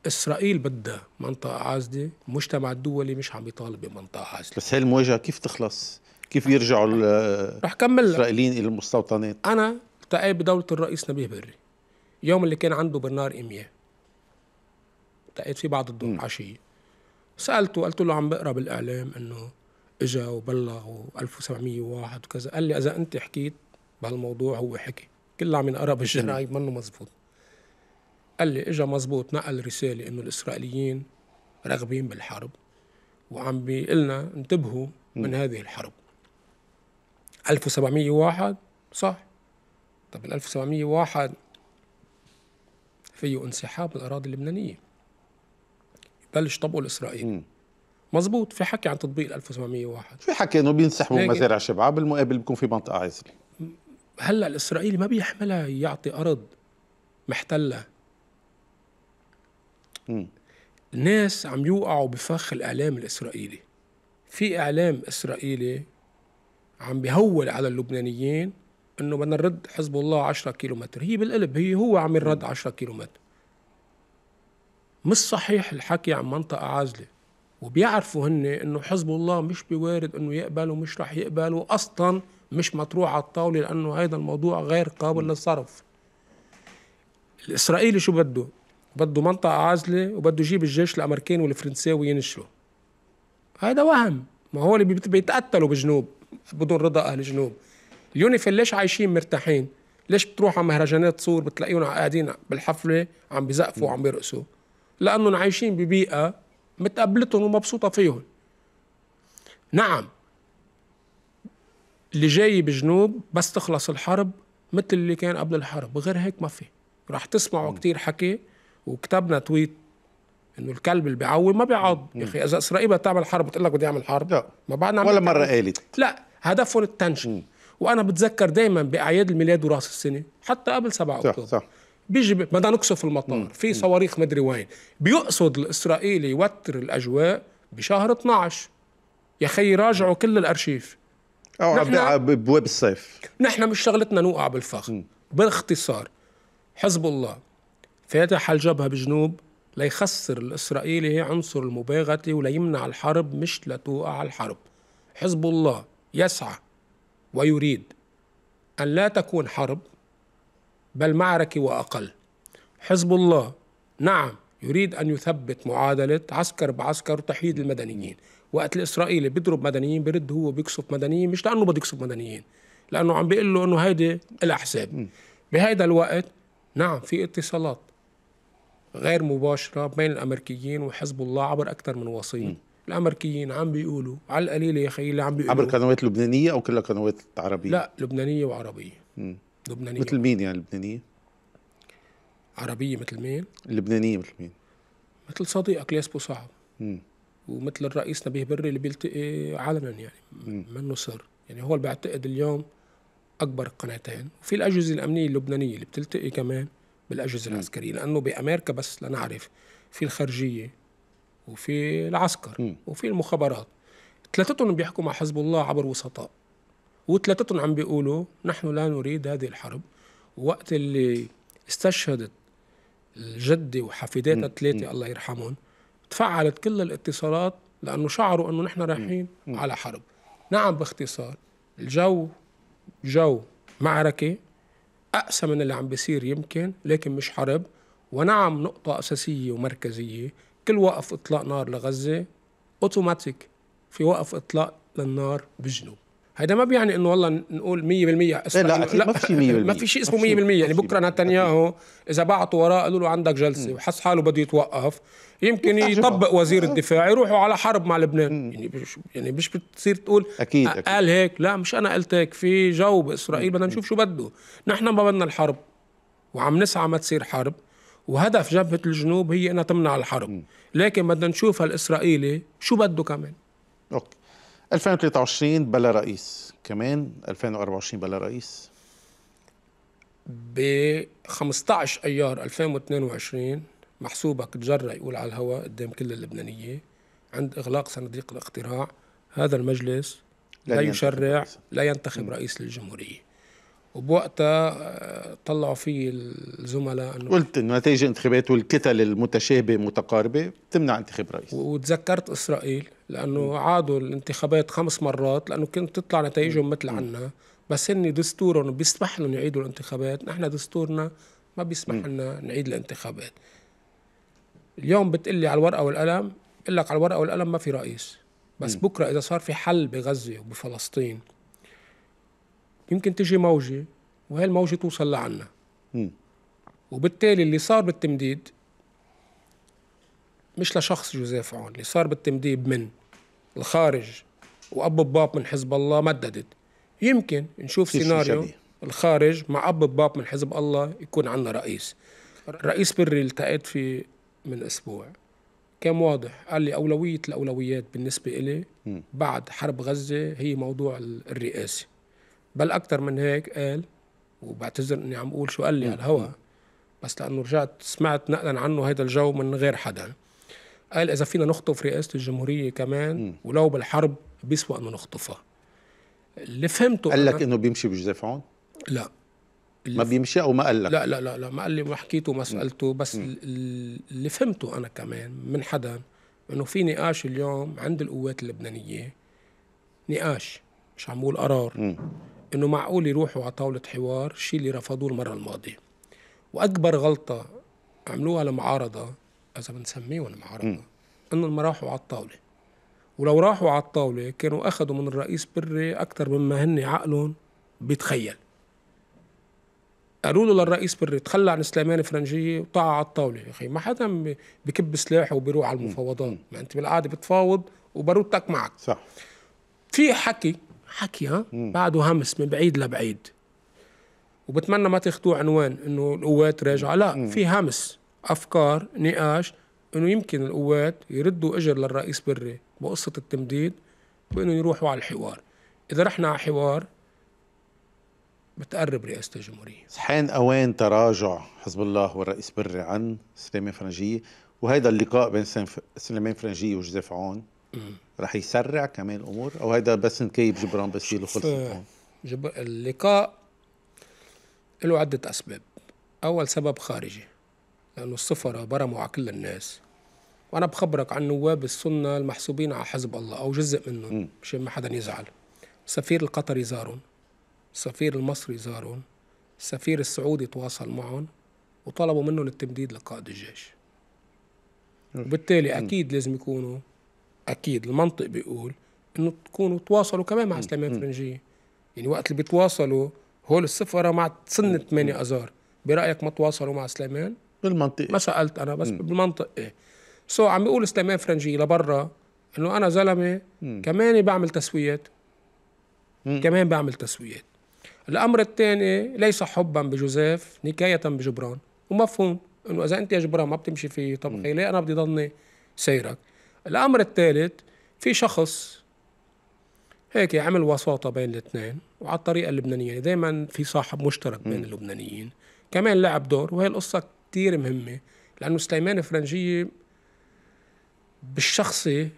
اسرائيل بدها منطقه عازله المجتمع الدولي مش عم يطالب بمنطقه عازله بس هي المواجهه كيف تخلص كيف يرجعوا رح كمل الاسرائيليين الى المستوطنات انا التقيت بدوله الرئيس نبيه بري يوم اللي كان عنده برنار ايميا التقيت فيه بعد الظهر عشيه سالته قلت له عم بقرا بالاعلام انه اجا وبلغ و1701 وكذا قال لي اذا انت حكيت بهالموضوع هو حكي كل اللي عم ينقرا بالجرايد منه مزبوط قال لي اجا مزبوط نقل رساله انه الاسرائيليين راغبين بالحرب وعم بيقلنا انتبهوا من هذه الحرب 1701 صح طب ال 1701 فيه انسحاب من الاراضي اللبنانيه بلش طبقه الاسرائيلي مزبوط في حكي عن تطبيق ال 1701 في حكي انه بينسحبوا مزارع شبعه بالمقابل بيكون في منطقه عزله هلا الاسرائيلي ما بيحملها يعطي ارض محتله مم. الناس عم يوقعوا بفخ الاعلام الاسرائيلي في اعلام اسرائيلي عم بيهول على اللبنانيين انه بدنا نرد حزب الله 10 كيلومتر هي بالقلب هي هو عم يرد 10 كيلومتر مش صحيح الحكي عن منطقة عازلة وبيعرفوا هن انه حزب الله مش بوارد انه يقبل ومش رح يقبل واصلا مش مطروح على الطاولة لانه هيدا الموضوع غير قابل للصرف الاسرائيلي شو بده بده منطقة عازلة وبده يجيب الجيش الامريكاني والفرنساوي ينشره هذا وهم ما هو اللي بيتقتلوا بجنوب بدون رضا اهل الجنوب يونيفيل ليش عايشين مرتاحين ليش بتروح على مهرجانات صور بتلاقيهم قاعدين بالحفله عم بزقفوا وعم بيرقصوا لانهم عايشين ببيئه متقبلتهم ومبسوطه فيهم نعم اللي جاي بجنوب بس تخلص الحرب مثل اللي كان قبل الحرب غير هيك ما في رح تسمعوا كثير حكي وكتبنا تويت انه الكلب اللي بيعوم ما بيعض يا اخي اذا اسرائيل بدها تعمل حرب بتقول لك بدي اعمل حرب لا ما بعد ولا مره قالت لا هدفهم التنشن وانا بتذكر دايما باعياد الميلاد وراس السنه حتى قبل 7 اكتوبر صح صح بيجي بدنا نقصف المطار مم. في صواريخ مدري وين بيقصد الاسرائيلي يوتر الاجواء بشهر 12 يا خي راجعوا كل الارشيف او بواب الصيف نحن مش شغلتنا نوقع بالفخ باختصار حزب الله فاتح الجبهه بجنوب ليخسر الإسرائيلي عنصر المباغتة وليمنع الحرب مش لتوقع الحرب حزب الله يسعى ويريد أن لا تكون حرب بل معركة وأقل حزب الله نعم يريد أن يثبت معادلة عسكر بعسكر وتحييد المدنيين وقت الإسرائيلي بيضرب مدنيين برد هو بيقصف مدنيين مش لأنه بده يقصف مدنيين لأنه عم بيقول له أنه هيدي الأحساب بهيدا الوقت نعم في اتصالات غير مباشره بين الامريكيين وحزب الله عبر اكثر من وسيط الامريكيين عم بيقولوا على القليله يا خيي اللي عم بيقولوا عبر قنوات لبنانيه او كلها قنوات عربيه لا لبنانيه وعربيه لبنانيه مثل مين يعني لبنانيه عربيه مثل مين لبنانيه مثل مين مثل صديقك لياس صعب ومثل الرئيس نبيه بري اللي بيلتقي علنا يعني منه سر يعني هو اللي بعتقد اليوم اكبر قناتين وفي الاجهزه الامنيه اللبنانيه اللي بتلتقي كمان بالاجهزه العسكريه لانه بامريكا بس لنعرف في الخارجيه وفي العسكر م. وفي المخابرات ثلاثتهم بيحكوا مع حزب الله عبر وسطاء وثلاثتهم عم بيقولوا نحن لا نريد هذه الحرب وقت اللي استشهدت الجدة وحفيداتها الثلاثة الله يرحمهم تفعلت كل الاتصالات لأنه شعروا أنه نحن رايحين على حرب نعم باختصار الجو جو معركة أقسى من اللي عم بيصير يمكن لكن مش حرب ونعم نقطة أساسية ومركزية كل وقف إطلاق نار لغزة أوتوماتيك في وقف إطلاق للنار بالجنوب هيدا ما بيعني انه والله نقول 100% إيه لا أكيد لا ما في شيء 100% ما في شيء اسمه 100% يعني بكره نتنياهو اذا بعتوا وراه قالوا له عندك جلسه وحس حاله بده يتوقف يمكن يطبق وزير الدفاع يروحوا على حرب مع لبنان يعني مش يعني مش بتصير تقول أكيد, أكيد قال هيك لا مش انا قلت هيك في جو باسرائيل بدنا نشوف شو بده نحن ما بدنا الحرب وعم نسعى ما تصير حرب وهدف جبهه الجنوب هي انها تمنع الحرب لكن بدنا نشوف هالاسرائيلي شو بده كمان اوكي 2023 بلا رئيس كمان 2024 بلا رئيس ب 15 ايار 2022 محسوبك تجرى يقول على الهواء قدام كل اللبنانيه عند اغلاق صناديق الاقتراع هذا المجلس لا, يشرع لا ينتخب رئيس للجمهوريه وبوقتها آه، طلعوا في الزملاء انه قلت انه نتائج الانتخابات والكتل المتشابهه متقاربه بتمنع انتخاب رئيس وتذكرت اسرائيل لانه عادوا الانتخابات خمس مرات لانه كانت تطلع نتائجهم مثل عنا بس هن دستورهم بيسمح لهم يعيدوا الانتخابات نحن دستورنا ما بيسمح لنا نعيد الانتخابات اليوم بتقلي على الورقه والقلم بقول لك على الورقه والقلم ما في رئيس بس م. بكره اذا صار في حل بغزه وبفلسطين يمكن تجي موجه وهي الموجه توصل لعنا وبالتالي اللي صار بالتمديد مش لشخص جوزيف عون اللي صار بالتمديد من الخارج وأب باب من حزب الله مددت يمكن نشوف سيناريو شبيه. الخارج مع أب باب من حزب الله يكون عندنا رئيس الرئيس بري التقيت فيه من أسبوع كان واضح قال لي أولوية الأولويات بالنسبة إلي بعد حرب غزة هي موضوع الرئاسة بل أكثر من هيك قال وبعتذر إني عم أقول شو قال لي على الهواء بس لأنه رجعت سمعت نقلا عنه هذا الجو من غير حدا قال اذا فينا نخطف رئاسه الجمهوريه كمان ولو بالحرب بيسوى انه نخطفها اللي فهمته قال لك انه بيمشي بجوزيف عون؟ لا ما بيمشي او ما قال لك؟ لا لا لا لا ما قال لي ما حكيته ما سالته بس م. اللي فهمته انا كمان من حدا انه في نقاش اليوم عند القوات اللبنانيه نقاش مش عم بقول قرار م. انه معقول يروحوا على طاوله حوار الشيء اللي رفضوه المره الماضيه واكبر غلطه عملوها المعارضه اذا بنسميه ولا عرب انهم ما راحوا على الطاوله ولو راحوا على الطاوله كانوا اخذوا من الرئيس بري اكثر مما هن عقلهم بيتخيل قالوا له للرئيس بري تخلى عن سليمان فرنجيه وطاع على الطاوله يا اخي ما حدا بكب سلاحه وبيروح على المفاوضات ما انت بالعاده بتفاوض وبرودتك معك صح في حكي حكي ها بعده همس من بعيد لبعيد وبتمنى ما تاخذوه عنوان انه القوات راجعه لا في همس أفكار نقاش إنه يمكن القوات يردوا أجر للرئيس بري بقصة التمديد وإنه يروحوا على الحوار إذا رحنا على حوار بتقرب رئاسة الجمهورية حان أوان تراجع حزب الله والرئيس بري عن سليمان فرنجية وهذا اللقاء بين سليمان فرنجية وجوزيف عون رح يسرع كمان الأمور أو هذا بس نكيب جبران باسيل وخلصت اللقاء له عدة أسباب أول سبب خارجي لأن السفراء برموا على كل الناس وأنا بخبرك عن نواب السنة المحسوبين على حزب الله أو جزء منهم مشان ما حدا يزعل السفير القطري زارهم السفير المصري زارهم السفير السعودي تواصل معهم وطلبوا منهم التمديد لقائد الجيش وبالتالي أكيد لازم يكونوا أكيد المنطق بيقول إنه تكونوا تواصلوا كمان مع سليمان فرنجية يعني وقت اللي بيتواصلوا هول السفرة مع سن 8 أذار برأيك ما تواصلوا مع سليمان بالمنطق ما سالت انا بس بالمنطق ايه سو so عم بيقول سليمان فرنجي لبرا انه انا زلمه كمان بعمل تسويات كمان بعمل تسويات الامر الثاني ليس حبا بجوزيف نكايه بجبران ومفهوم انه اذا انت يا جبران ما بتمشي فيه طب ليه انا بدي ضلني سيرك الامر الثالث في شخص هيك عمل وساطه بين الاثنين وعلى الطريقه اللبنانيه دائما في صاحب مشترك بين اللبنانيين كمان لعب دور وهي القصه كتير مهمة لأنه سليمان فرنجية بالشخصي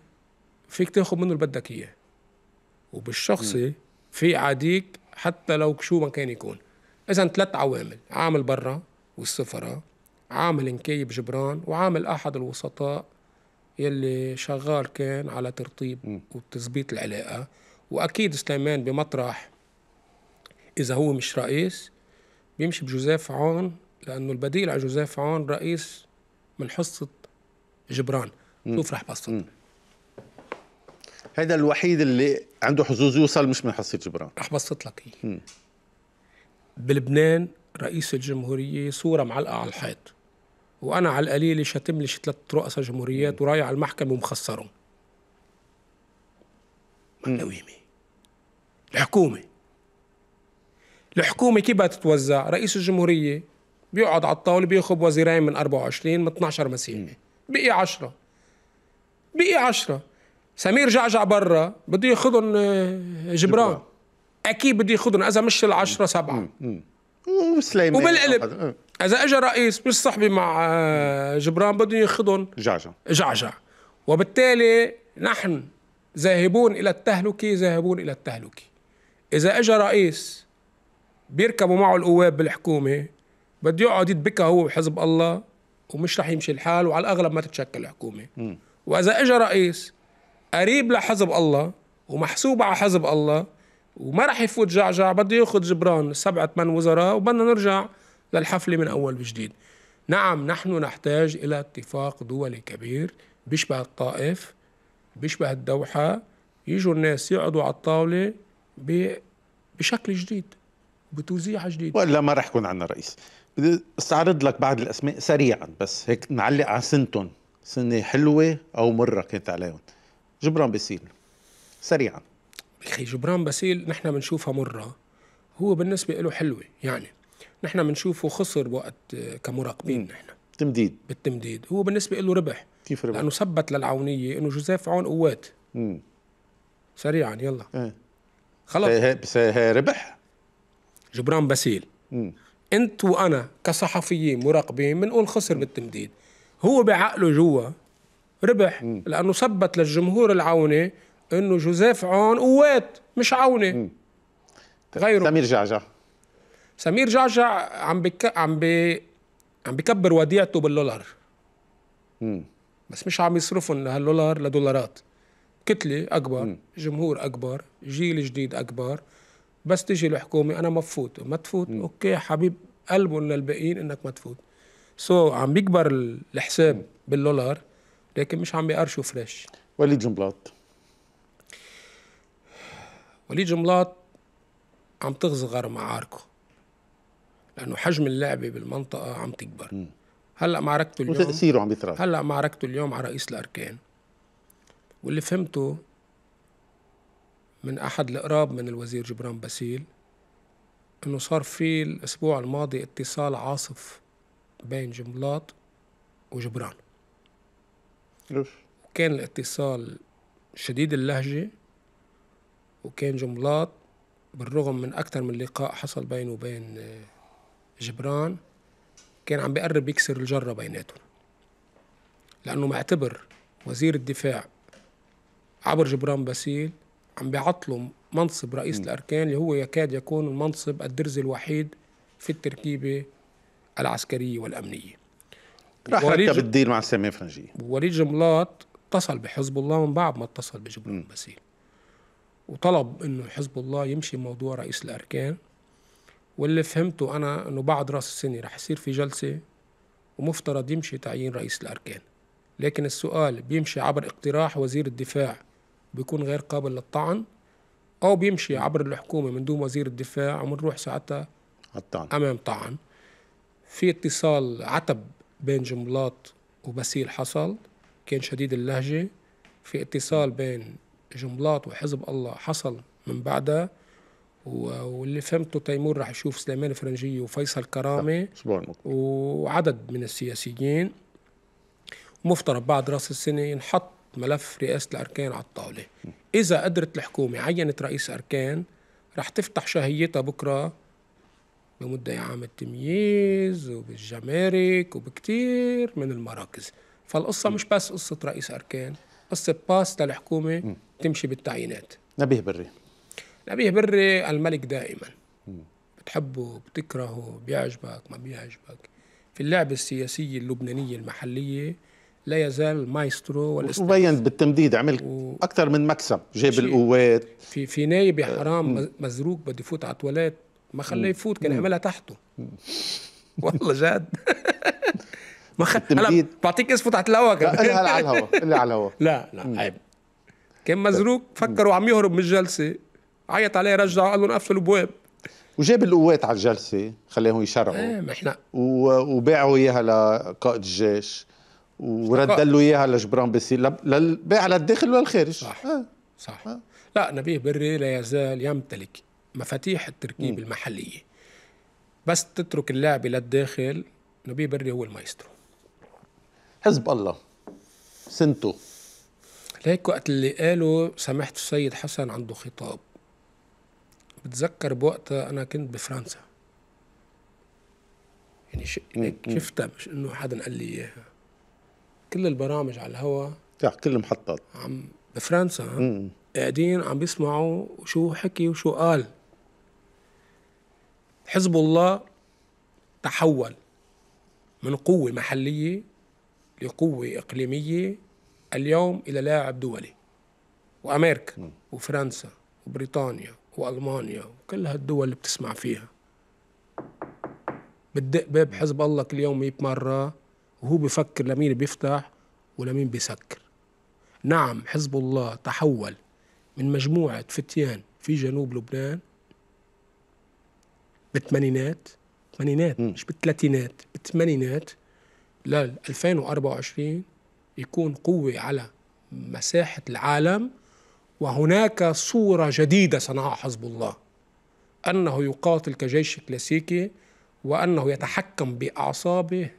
فيك تاخذ منه اللي بدك إياه وبالشخصي في عاديك حتى لو شو ما كان يكون إذا ثلاث عوامل عامل برا والسفراء عامل انكيب جبران وعامل أحد الوسطاء يلي شغال كان على ترطيب وتثبيت العلاقة وأكيد سليمان بمطرح إذا هو مش رئيس بيمشي بجوزيف عون لانه البديل على جوزيف عون رئيس من حصه جبران شوف رح بسطنا هذا الوحيد اللي عنده حظوظ يوصل مش من حصه جبران رح بسط لك اياه بلبنان رئيس الجمهوريه صوره معلقه على الحيط وانا على القليله شتم لي ثلاث رؤساء جمهوريات ورايح على المحكمه ومخسرهم مقاومه الحكومه الحكومه كيف بدها تتوزع رئيس الجمهوريه بيقعد على الطاولة بياخذ وزيرين من 24 من 12 مسيحي بقي 10 بقي 10 سمير جعجع برا بده ياخذهم آه، جبران. اكيد بده ياخذهم اذا مش العشرة سبعة وسليمان وبالقلب اذا اجى رئيس مش صاحبي مع آه، جبران بده ياخذهم جعجع جعجع وبالتالي نحن ذاهبون الى التهلكه ذاهبون الى التهلكه اذا اجى رئيس بيركبوا معه القواب بالحكومه بده يقعد يتبكى هو وحزب الله ومش رح يمشي الحال وعلى الاغلب ما تتشكل حكومه م. واذا اجى رئيس قريب لحزب الله ومحسوب على حزب الله وما رح يفوت جعجع بده ياخذ جبران سبعة ثمان وزراء وبدنا نرجع للحفلة من أول وجديد نعم نحن نحتاج إلى اتفاق دولي كبير بيشبه الطائف بيشبه الدوحة يجوا الناس يقعدوا على الطاولة بشكل جديد بتوزيع جديد ولا ما رح يكون عندنا رئيس بدي استعرض لك بعض الاسماء سريعا بس هيك نعلق على سنتهم سنه حلوه او مره كانت عليهم جبران باسيل سريعا اخي جبران باسيل نحن بنشوفها مره هو بالنسبه له حلوه يعني نحن بنشوفه خسر وقت آه، كمراقبين نحن تمديد بالتمديد هو بالنسبه له ربح كيف ربح؟ لانه ثبت للعونيه انه جوزيف عون قوات مم. سريعا يلا اه. خلص بس ربح جبران باسيل مم. انت وانا كصحفيين مراقبين بنقول خسر بالتمديد هو بعقله جوا ربح لانه ثبت للجمهور العوني انه جوزيف عون قوات مش عوني غيره سمير جعجع سمير جعجع عم بك... عم بي... عم بكبر وديعته بالدولار بس مش عم يصرفهم هالدولار لدولارات كتله اكبر جمهور اكبر جيل جديد اكبر بس تجي الحكومه انا ما بفوت ما تفوت اوكي حبيب قلبه للباقيين انك ما تفوت سو so, عم بيكبر الحساب بالدولار لكن مش عم بيقرشوا فريش وليد جنبلاط وليد جنبلاط عم تصغر معاركه لانه حجم اللعبه بالمنطقه عم تكبر م. هلا معركته اليوم وتاثيره عم يتراكم هلا معركته اليوم على رئيس الاركان واللي فهمته من أحد القراب من الوزير جبران باسيل أنه صار في الأسبوع الماضي اتصال عاصف بين جملات وجبران ليش؟ كان الاتصال شديد اللهجة وكان جملات بالرغم من أكثر من لقاء حصل بينه وبين آه، جبران كان عم بيقرب يكسر الجرة بيناتهم لأنه معتبر وزير الدفاع عبر جبران باسيل عم بيعطلوا منصب رئيس م. الاركان اللي هو يكاد يكون المنصب الدرز الوحيد في التركيبه العسكريه والامنيه راح ركب الديل مع السامية فرنجي وليد جملاط اتصل بحزب الله من بعد ما اتصل بجبران باسيل وطلب انه حزب الله يمشي موضوع رئيس الاركان واللي فهمته انا انه بعد راس السنه رح يصير في جلسه ومفترض يمشي تعيين رئيس الاركان لكن السؤال بيمشي عبر اقتراح وزير الدفاع بيكون غير قابل للطعن او بيمشي عبر الحكومه من دون وزير الدفاع وبنروح ساعتها الطعن امام طعن في اتصال عتب بين جملات وبسيل حصل كان شديد اللهجه في اتصال بين جملات وحزب الله حصل من بعدها واللي فهمته تيمور راح يشوف سليمان فرنجي وفيصل كرامه وعدد من السياسيين مفترض بعد راس السنه ينحط ملف رئاسة الأركان على الطاولة إذا قدرت الحكومة عينت رئيس أركان رح تفتح شهيتها بكرة بمدة عام التمييز وبالجمارك وبكتير من المراكز فالقصة مش بس قصة رئيس أركان قصة باس للحكومة تمشي بالتعيينات نبيه بري نبيه بري الملك دائما بتحبه بتكرهه بيعجبك ما بيعجبك في اللعبة السياسية اللبنانية المحلية لا يزال مايسترو وبين بالتمديد عمل و... اكثر من مكسب جاب القوات في في نايب حرام آه، مزروق بده يفوت على التواليت ما خلاه يفوت كان يعملها تحته والله جد ما خ... انا بعطيك اسفوت على الهواء كمان على الهواء لا على الهواء لا لا عيب كان مزروق فكروا عم يهرب من الجلسه عيط عليه رجعه قال لهم قفلوا الابواب وجاب القوات على الجلسه خلاهم يشرعوا ايه ما احنا و... وباعوا اياها لقائد الجيش ورد له اياها لجبران بيسي على الداخل والخارج صح آه. صح آه. لا نبيه بري لا يزال يمتلك مفاتيح التركيب م. المحليه بس تترك اللعبه للداخل نبيه بري هو المايسترو حزب الله سنتو ليك وقت اللي قالوا سمحت السيد حسن عنده خطاب بتذكر بوقتها انا كنت بفرنسا يعني شفتها مش انه حدا قال لي اياها كل البرامج على الهواء تاع كل المحطات عم بفرنسا قاعدين عم بيسمعوا شو حكي وشو قال حزب الله تحول من قوة محلية لقوة إقليمية اليوم إلى لاعب دولي وأمريكا م. وفرنسا وبريطانيا وألمانيا وكل هالدول اللي بتسمع فيها بتدق باب حزب الله كل يوم 100 مرة وهو بيفكر لمين بيفتح ولمين بيسكر نعم حزب الله تحول من مجموعة فتيان في جنوب لبنان بالثمانينات ثمانينات مش بالثلاثينات بالثمانينات لل 2024 يكون قوة على مساحة العالم وهناك صورة جديدة صنعها حزب الله أنه يقاتل كجيش كلاسيكي وأنه يتحكم بأعصابه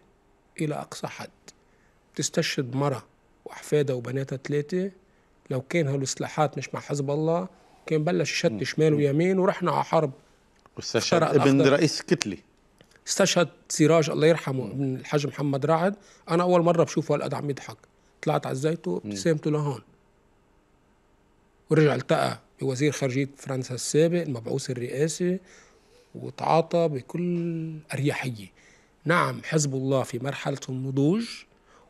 إلى أقصى حد تستشهد مرة وأحفادها وبناتها ثلاثة لو كان هالسلاحات مش مع حزب الله كان بلش يشد شمال ويمين ورحنا على حرب استشهد ابن رئيس كتلة استشهد سراج الله يرحمه ابن الحاج محمد رعد انا اول مره بشوفه هالقد عم يضحك طلعت على الزيت ابتسامته لهون ورجع التقى بوزير خارجيه فرنسا السابق المبعوث الرئاسي وتعاطى بكل اريحيه نعم حزب الله في مرحلة النضوج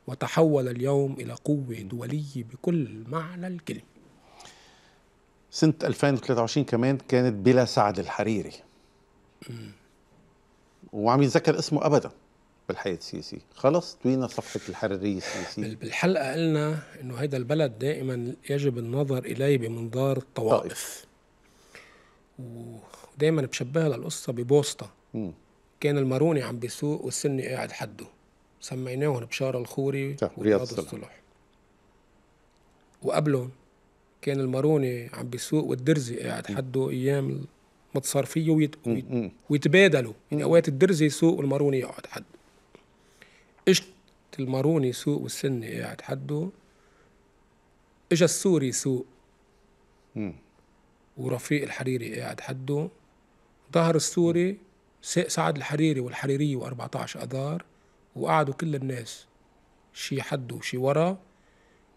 وتحول اليوم إلى قوة دولية بكل معنى الكلمة سنة 2023 كمان كانت بلا سعد الحريري وعم يتذكر اسمه أبدا بالحياة السياسية خلص توينا صفحة الحريرية السياسية بالحلقة قلنا أنه هيدا البلد دائما يجب النظر إليه بمنظار الطوائف طائف. ودائما بشبهها للقصة ببوسطة كان الماروني عم بيسوق والسني قاعد حده سميناهم بشارة الخوري نعم، ورياض الصلح وقبلهم كان الماروني عم بيسوق والدرزي قاعد حده ايام متصار ويت... ويت... ويتبادلوا يعني اوقات الدرزي يسوق والماروني يقعد حده اجت الماروني يسوق والسني قاعد حده اجى السوري يسوق ورفيق الحريري قاعد حده ظهر السوري سعد الحريري والحريرية و14 أذار وقعدوا كل الناس شي حد وشي ورا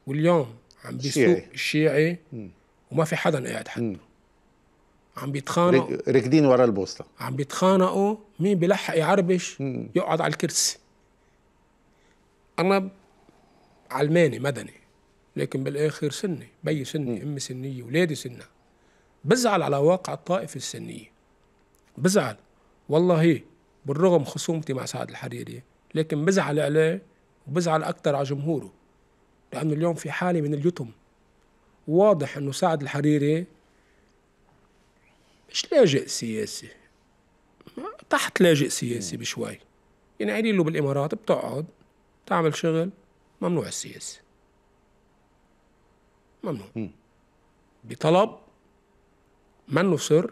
واليوم عم بيسوق الشيعي وما في حدا قاعد حد عم بيتخانقوا راكدين ورا البوصله عم بيتخانقوا مين بيلحق يعربش يقعد على الكرسي انا علماني مدني لكن بالاخر سني بي سني امي سنيه ولادي سنه بزعل على واقع الطائفه السنيه بزعل والله بالرغم خصومتي مع سعد الحريري لكن بزعل عليه وبزعل اكثر على جمهوره لأنه اليوم في حالة من اليتم واضح أنه سعد الحريري مش لاجئ سياسي تحت لاجئ سياسي بشوي يعني قايلين له بالإمارات بتقعد تعمل شغل ممنوع السياسي ممنوع بطلب منه سر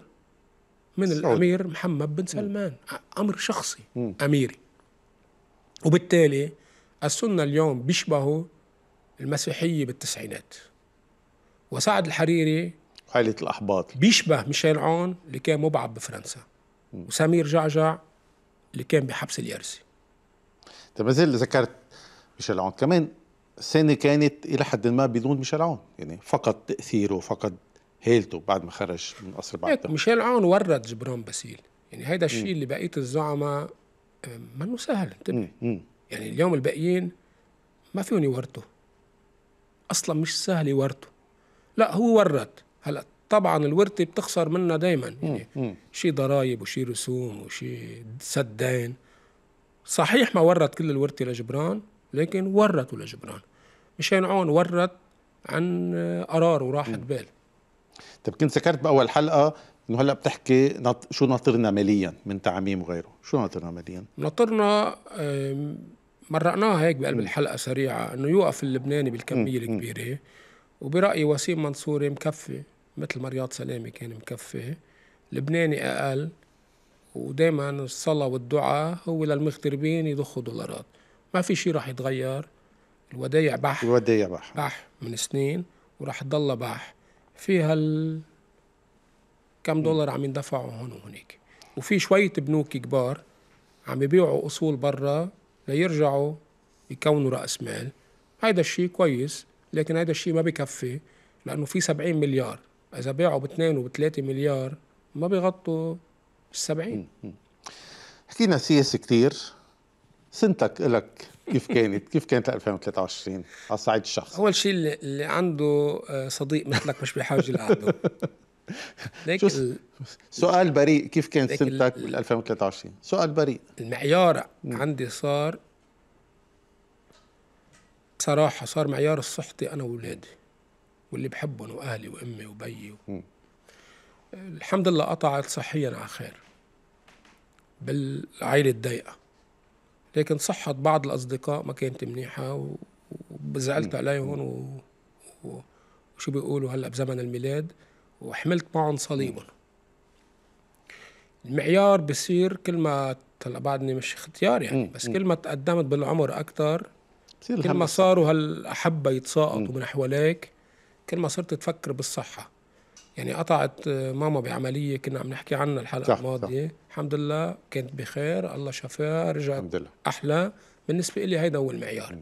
من سعود. الامير محمد بن سلمان امر شخصي م. اميري وبالتالي السنه اليوم بيشبهوا المسيحيه بالتسعينات وسعد الحريري حالة الأحباط بيشبه ميشيل عون اللي كان مبعب بفرنسا م. وسمير جعجع اللي كان بحبس اليرسي طيب مثل اللي ذكرت ميشيل عون كمان السنة كانت إلى حد ما بدون ميشيل عون يعني فقط تأثيره فقط هيلته بعد ما خرج من قصر هيك ميشيل عون ورد جبران باسيل يعني هيدا الشيء اللي بقيه الزعماء انه آه، سهل انتبه يعني اليوم الباقيين ما فيهم يورثوا اصلا مش سهل يورثوا لا هو ورد هلا طبعا الورثه بتخسر منها دائما يعني شيء ضرائب وشيء رسوم وشيء سدين صحيح ما ورد كل الورثه لجبران لكن ورثوا لجبران مشان عون ورد عن آه، قرار وراحة بال طيب كنت ذكرت باول حلقه انه هلا بتحكي نط... شو ناطرنا ماليا من تعميم وغيره، شو ناطرنا ماليا؟ ناطرنا مرقناها هيك بقلب الحلقه سريعه انه يوقف اللبناني بالكميه الكبيره وبرايي وسيم منصوري مكفي مثل ما رياض كان مكفي لبناني اقل ودائما الصلاه والدعاء هو للمغتربين يضخوا دولارات ما في شيء راح يتغير الودايع بح الودايع بح بح من سنين وراح تضلها بح فيها ال... كم دولار عم يندفعوا هون وهناك وفي شوية بنوك كبار عم يبيعوا أصول برا ليرجعوا يكونوا رأس مال هيدا الشيء كويس لكن هيدا الشيء ما بكفي لأنه في 70 مليار إذا باعوا باثنين وبثلاثة مليار ما بيغطوا السبعين حكينا سياسة كتير سنتك إلك كيف كانت؟ كيف كانت 2023 على الصعيد الشخصي؟ أول شيء اللي عنده آه، صديق مثلك مش بحاجة لعنده ليك سؤال بريء كيف كان سنتك بال 2023 سؤال بريء المعيار عندي صار بصراحة صار معيار صحتي أنا وأولادي واللي بحبهم وأهلي وأمي وبيي و... الحمد لله قطعت صحيا على خير بالعيلة الضيقة لكن صحة بعض الأصدقاء ما كانت منيحة وزعلت عليهم و... و... وشو بيقولوا هلأ بزمن الميلاد وحملت معهم صليبهم المعيار بصير كل ما هلا بعدني مش اختيار يعني بس كل ما تقدمت بالعمر أكثر كل ما صاروا هالأحبة يتساقطوا من حواليك كل ما صرت تفكر بالصحة يعني قطعت آه، ماما بعمليه كنا عم نحكي عنها الحلقه صح الماضيه صح. الحمد لله كانت بخير الله شفاها رجعت الحمد لله. احلى بالنسبه لي هيدا هو المعيار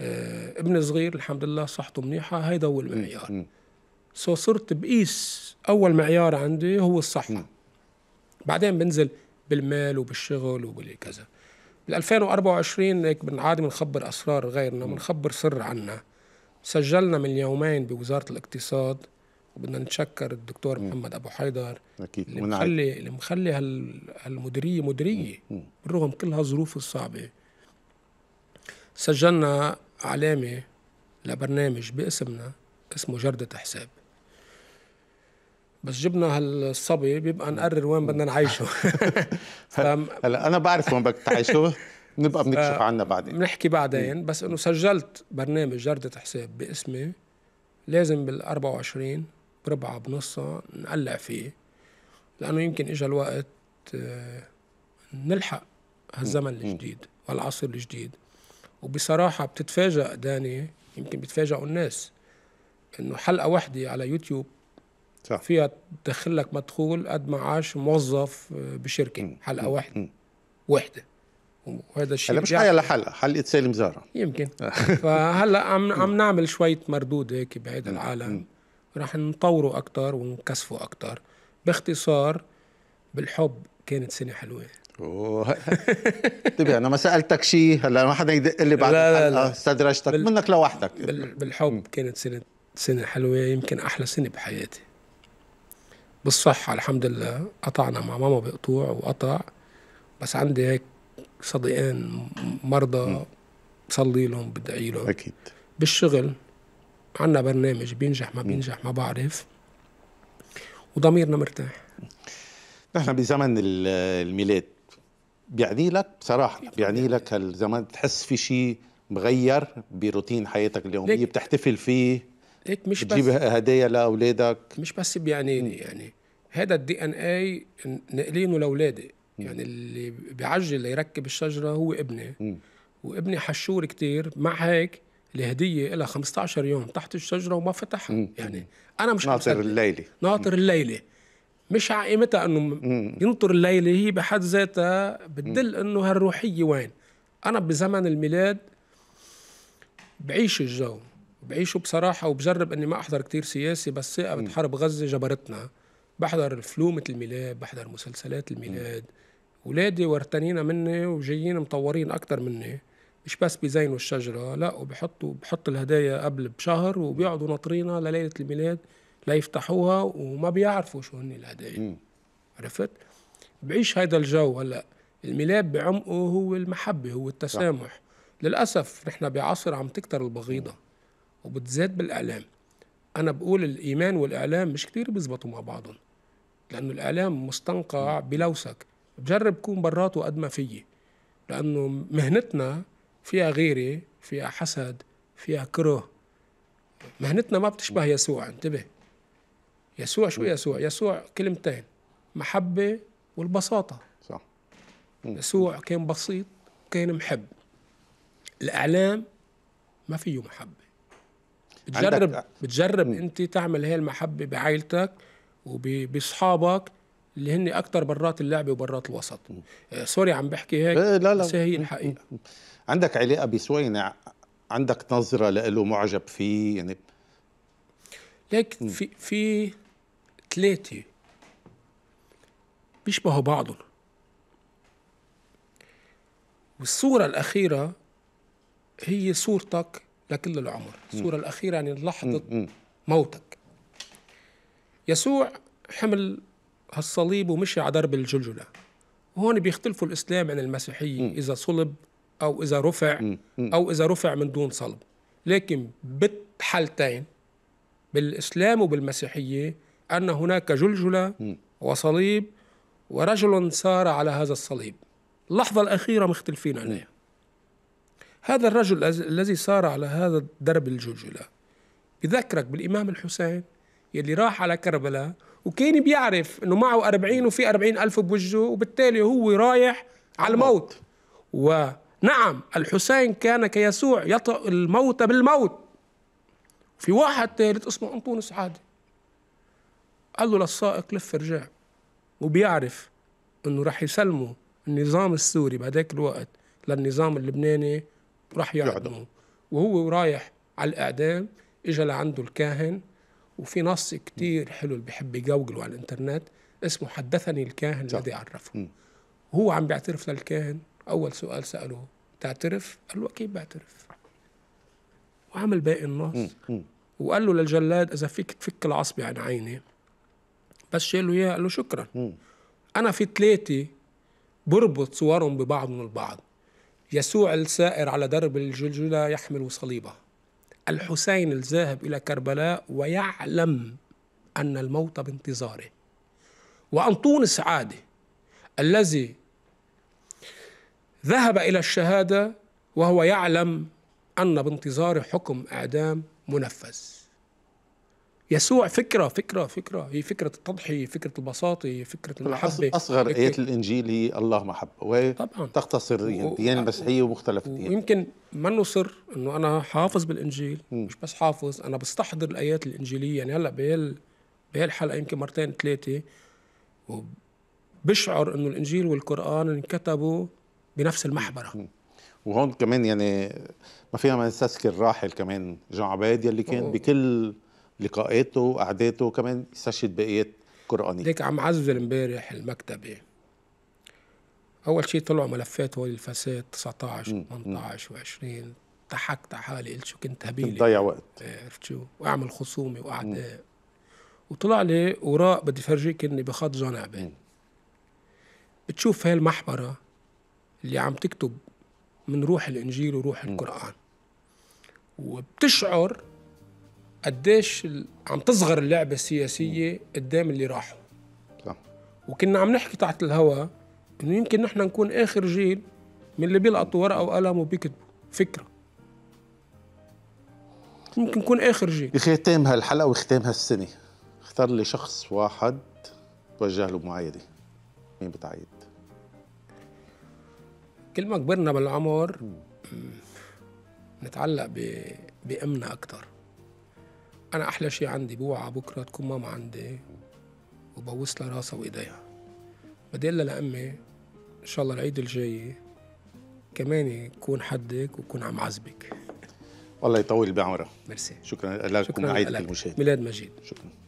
آه ابن صغير الحمد لله صحته منيحه هيدا هو المعيار سو صرت بقيس اول معيار عندي هو الصحه م. بعدين بنزل بالمال وبالشغل وبالكذا بال 2024 هيك بالعاده بنخبر اسرار غيرنا بنخبر سر عنا سجلنا من يومين بوزاره الاقتصاد وبدنا نتشكر الدكتور مم. محمد ابو حيدر اكيد اللي مخلي اللي مخلي هالمديريه مديريه بالرغم كل هالظروف الصعبه سجلنا علامه لبرنامج باسمنا اسمه جردة حساب بس جبنا هالصبي بيبقى نقرر وين بدنا نعيشه هلا انا بعرف وين بدك تعيشه نبقى بنكشف عنا بعدين بنحكي بعدين بس انه سجلت برنامج جردة حساب باسمي لازم بال 24 بربعة بنصها نقلع فيه لأنه يمكن إجا الوقت آه، نلحق هالزمن الجديد والعصر الجديد وبصراحة بتتفاجأ داني يمكن بيتفاجئوا الناس إنه حلقة واحدة على يوتيوب صح. فيها تدخل لك مدخول قد ما عاش موظف آه، بشركة حلقة واحدة واحدة وهذا الشيء هلا مش حي لحلقه حلقه سالم زاره يمكن فهلا عم عم نعمل شويه مردود هيك بهيدا العالم راح نطوره أكتر ونكسفه أكتر باختصار بالحب كانت سنة حلوة انتبه انا ما سالتك شيء هلا ما حدا يدق لي بعد لا لا استدرجتك بال... منك لوحدك بالحب كانت سنه سنه حلوه يمكن احلى سنه بحياتي بالصحة الحمد لله قطعنا مع ماما بقطوع وقطع بس عندي هيك صديقين مرضى بصلي لهم بدعي لهم اكيد بالشغل عندنا برنامج بينجح ما بينجح ما بعرف وضميرنا مرتاح نحن بزمن الميلاد بيعني لك بصراحه بيعني لك هالزمن تحس في شيء مغير بروتين حياتك اليوميه بتحتفل فيه ليك مش بس هدايا لاولادك مش بس بيعنيني يعني هذا الدي ان اي نقلينه لاولادي يعني اللي بيعجل ليركب الشجره هو ابني م. وابني حشور كتير مع هيك الهديه لها 15 يوم تحت الشجره وما فتحها مم. يعني انا مش ناطر الليله ناطر الليله مش على إيه قيمتها انه ينطر الليله هي بحد ذاتها بتدل انه هالروحيه وين انا بزمن الميلاد بعيش الجو بعيشه بصراحه وبجرب اني ما احضر كتير سياسي بس ثقه حرب غزه جبرتنا بحضر فلومه الميلاد بحضر مسلسلات الميلاد أولادي ولادي ورتنينا مني وجايين مطورين اكثر مني مش بس بيزينوا الشجرة لا وبيحطوا بحط الهدايا قبل بشهر وبيقعدوا ناطرينها لليلة الميلاد ليفتحوها وما بيعرفوا شو هن الهدايا عرفت؟ بعيش هيدا الجو هلا الميلاد بعمقه هو المحبة هو التسامح صح. للأسف نحن بعصر عم تكتر البغيضة وبتزاد بالإعلام أنا بقول الإيمان والإعلام مش كتير بيزبطوا مع بعضهم لأنه الإعلام مستنقع بلوسك بجرب كون براته قد ما فيي لأنه مهنتنا فيها غيرة فيها حسد فيها كره مهنتنا ما بتشبه يسوع انتبه يسوع شو يسوع يسوع كلمتين محبة والبساطة صح يسوع كان بسيط كان محب الإعلام ما فيه محبة بتجرب بتجرب انت تعمل هاي المحبة بعائلتك وبأصحابك اللي هن اكثر برات اللعبه وبرات الوسط آه، سوري عم بحكي هيك إيه، لا لا بس هي الحقيقه عندك علاقه بسوينا يعني عندك نظره له معجب فيه يعني لكن في في ثلاثه بيشبهوا بعضهم والصوره الاخيره هي صورتك لكل العمر الصوره الاخيره يعني لحظه موتك يسوع حمل هالصليب ومشي على درب الجلجله وهون بيختلفوا الاسلام عن المسيحيه اذا صلب او اذا رفع او اذا رفع من دون صلب لكن بالحالتين بالاسلام وبالمسيحيه ان هناك جلجله وصليب ورجل سار على هذا الصليب اللحظه الاخيره مختلفين عليها هذا الرجل الذي سار على هذا درب الجلجله بذكرك بالامام الحسين يلي راح على كربلاء وكان بيعرف انه معه 40 وفي 40 الف بوجهه وبالتالي هو رايح على الموت و نعم الحسين كان كيسوع يطأ الموت بالموت في واحد ثالث اسمه أنطونس عادي قال له للسائق لف رجع وبيعرف انه راح يسلموا النظام السوري بهداك الوقت للنظام اللبناني راح يعدموه وهو رايح على الاعدام اجى لعنده الكاهن وفي نص كتير حلو اللي بحب يجوجلوا على الانترنت اسمه حدثني الكاهن الذي عرفه هو عم بيعترف للكاهن أول سؤال سأله تعترف؟ قال له أكيد بعترف وعمل باقي النص وقال له للجلاد إذا فيك تفك العصبة عن عيني بس شال له إياها قال له شكرا أنا في ثلاثة بربط صورهم ببعضهم البعض يسوع السائر على درب الجلجلة يحمل صليبه الحسين الذاهب إلى كربلاء ويعلم أن الموت بانتظاره وأنطون سعادة الذي ذهب الى الشهاده وهو يعلم ان بانتظار حكم اعدام منفذ يسوع فكره فكره فكره هي فكره التضحيه فكره البساطه هي فكره المحبه اصغر ايات الانجيل هي الله محبه وهي طبعا تختصر الديانه المسيحيه ومختلف الديانات يمكن ما نصر انه انا حافظ بالانجيل م. مش بس حافظ انا بستحضر الايات الانجيليه يعني هلا بهال بهالحلقه يمكن مرتين ثلاثه وبشعر انه الانجيل والقران انكتبوا بنفس المحبره وهون كمان يعني ما فينا ما نستذكر الراحل كمان جان عباد يلي كان أوه. بكل لقاءاته وقعداته كمان يستشهد بقيات قرآنية ليك عم عزل امبارح المكتبة أول شيء طلعوا ملفات هول الفساد 19 و 18 و20 ضحكت على حالي قلت شو كنت هبيل ضيع وقت عرفت شو وأعمل خصومة وأعداء وطلع لي وراء بدي فرجيك إني بخط جان عباد بتشوف هاي المحبرة اللي عم تكتب من روح الانجيل وروح القران وبتشعر قديش عم تصغر اللعبه السياسيه قدام اللي راحوا صح وكنا عم نحكي تحت الهواء انه يمكن نحن نكون اخر جيل من اللي بيلقطوا ورقه وقلم وبيكتبوا فكره يمكن نكون اخر جيل بختام هالحلقه وختام هالسنه اختار لي شخص واحد توجه له معايده مين بتعيد كل ما كبرنا بالعمر نتعلق ب... بأمنا أكثر أنا أحلى شيء عندي بوعى بكرة تكون ماما عندي لها راسها وإيديها بدي لأمي إن شاء الله العيد الجاي كمان يكون حدك ويكون عم عزبك والله يطول بعمرها ميرسي شكرا لك شكرا المشاهد ميلاد مجيد شكرا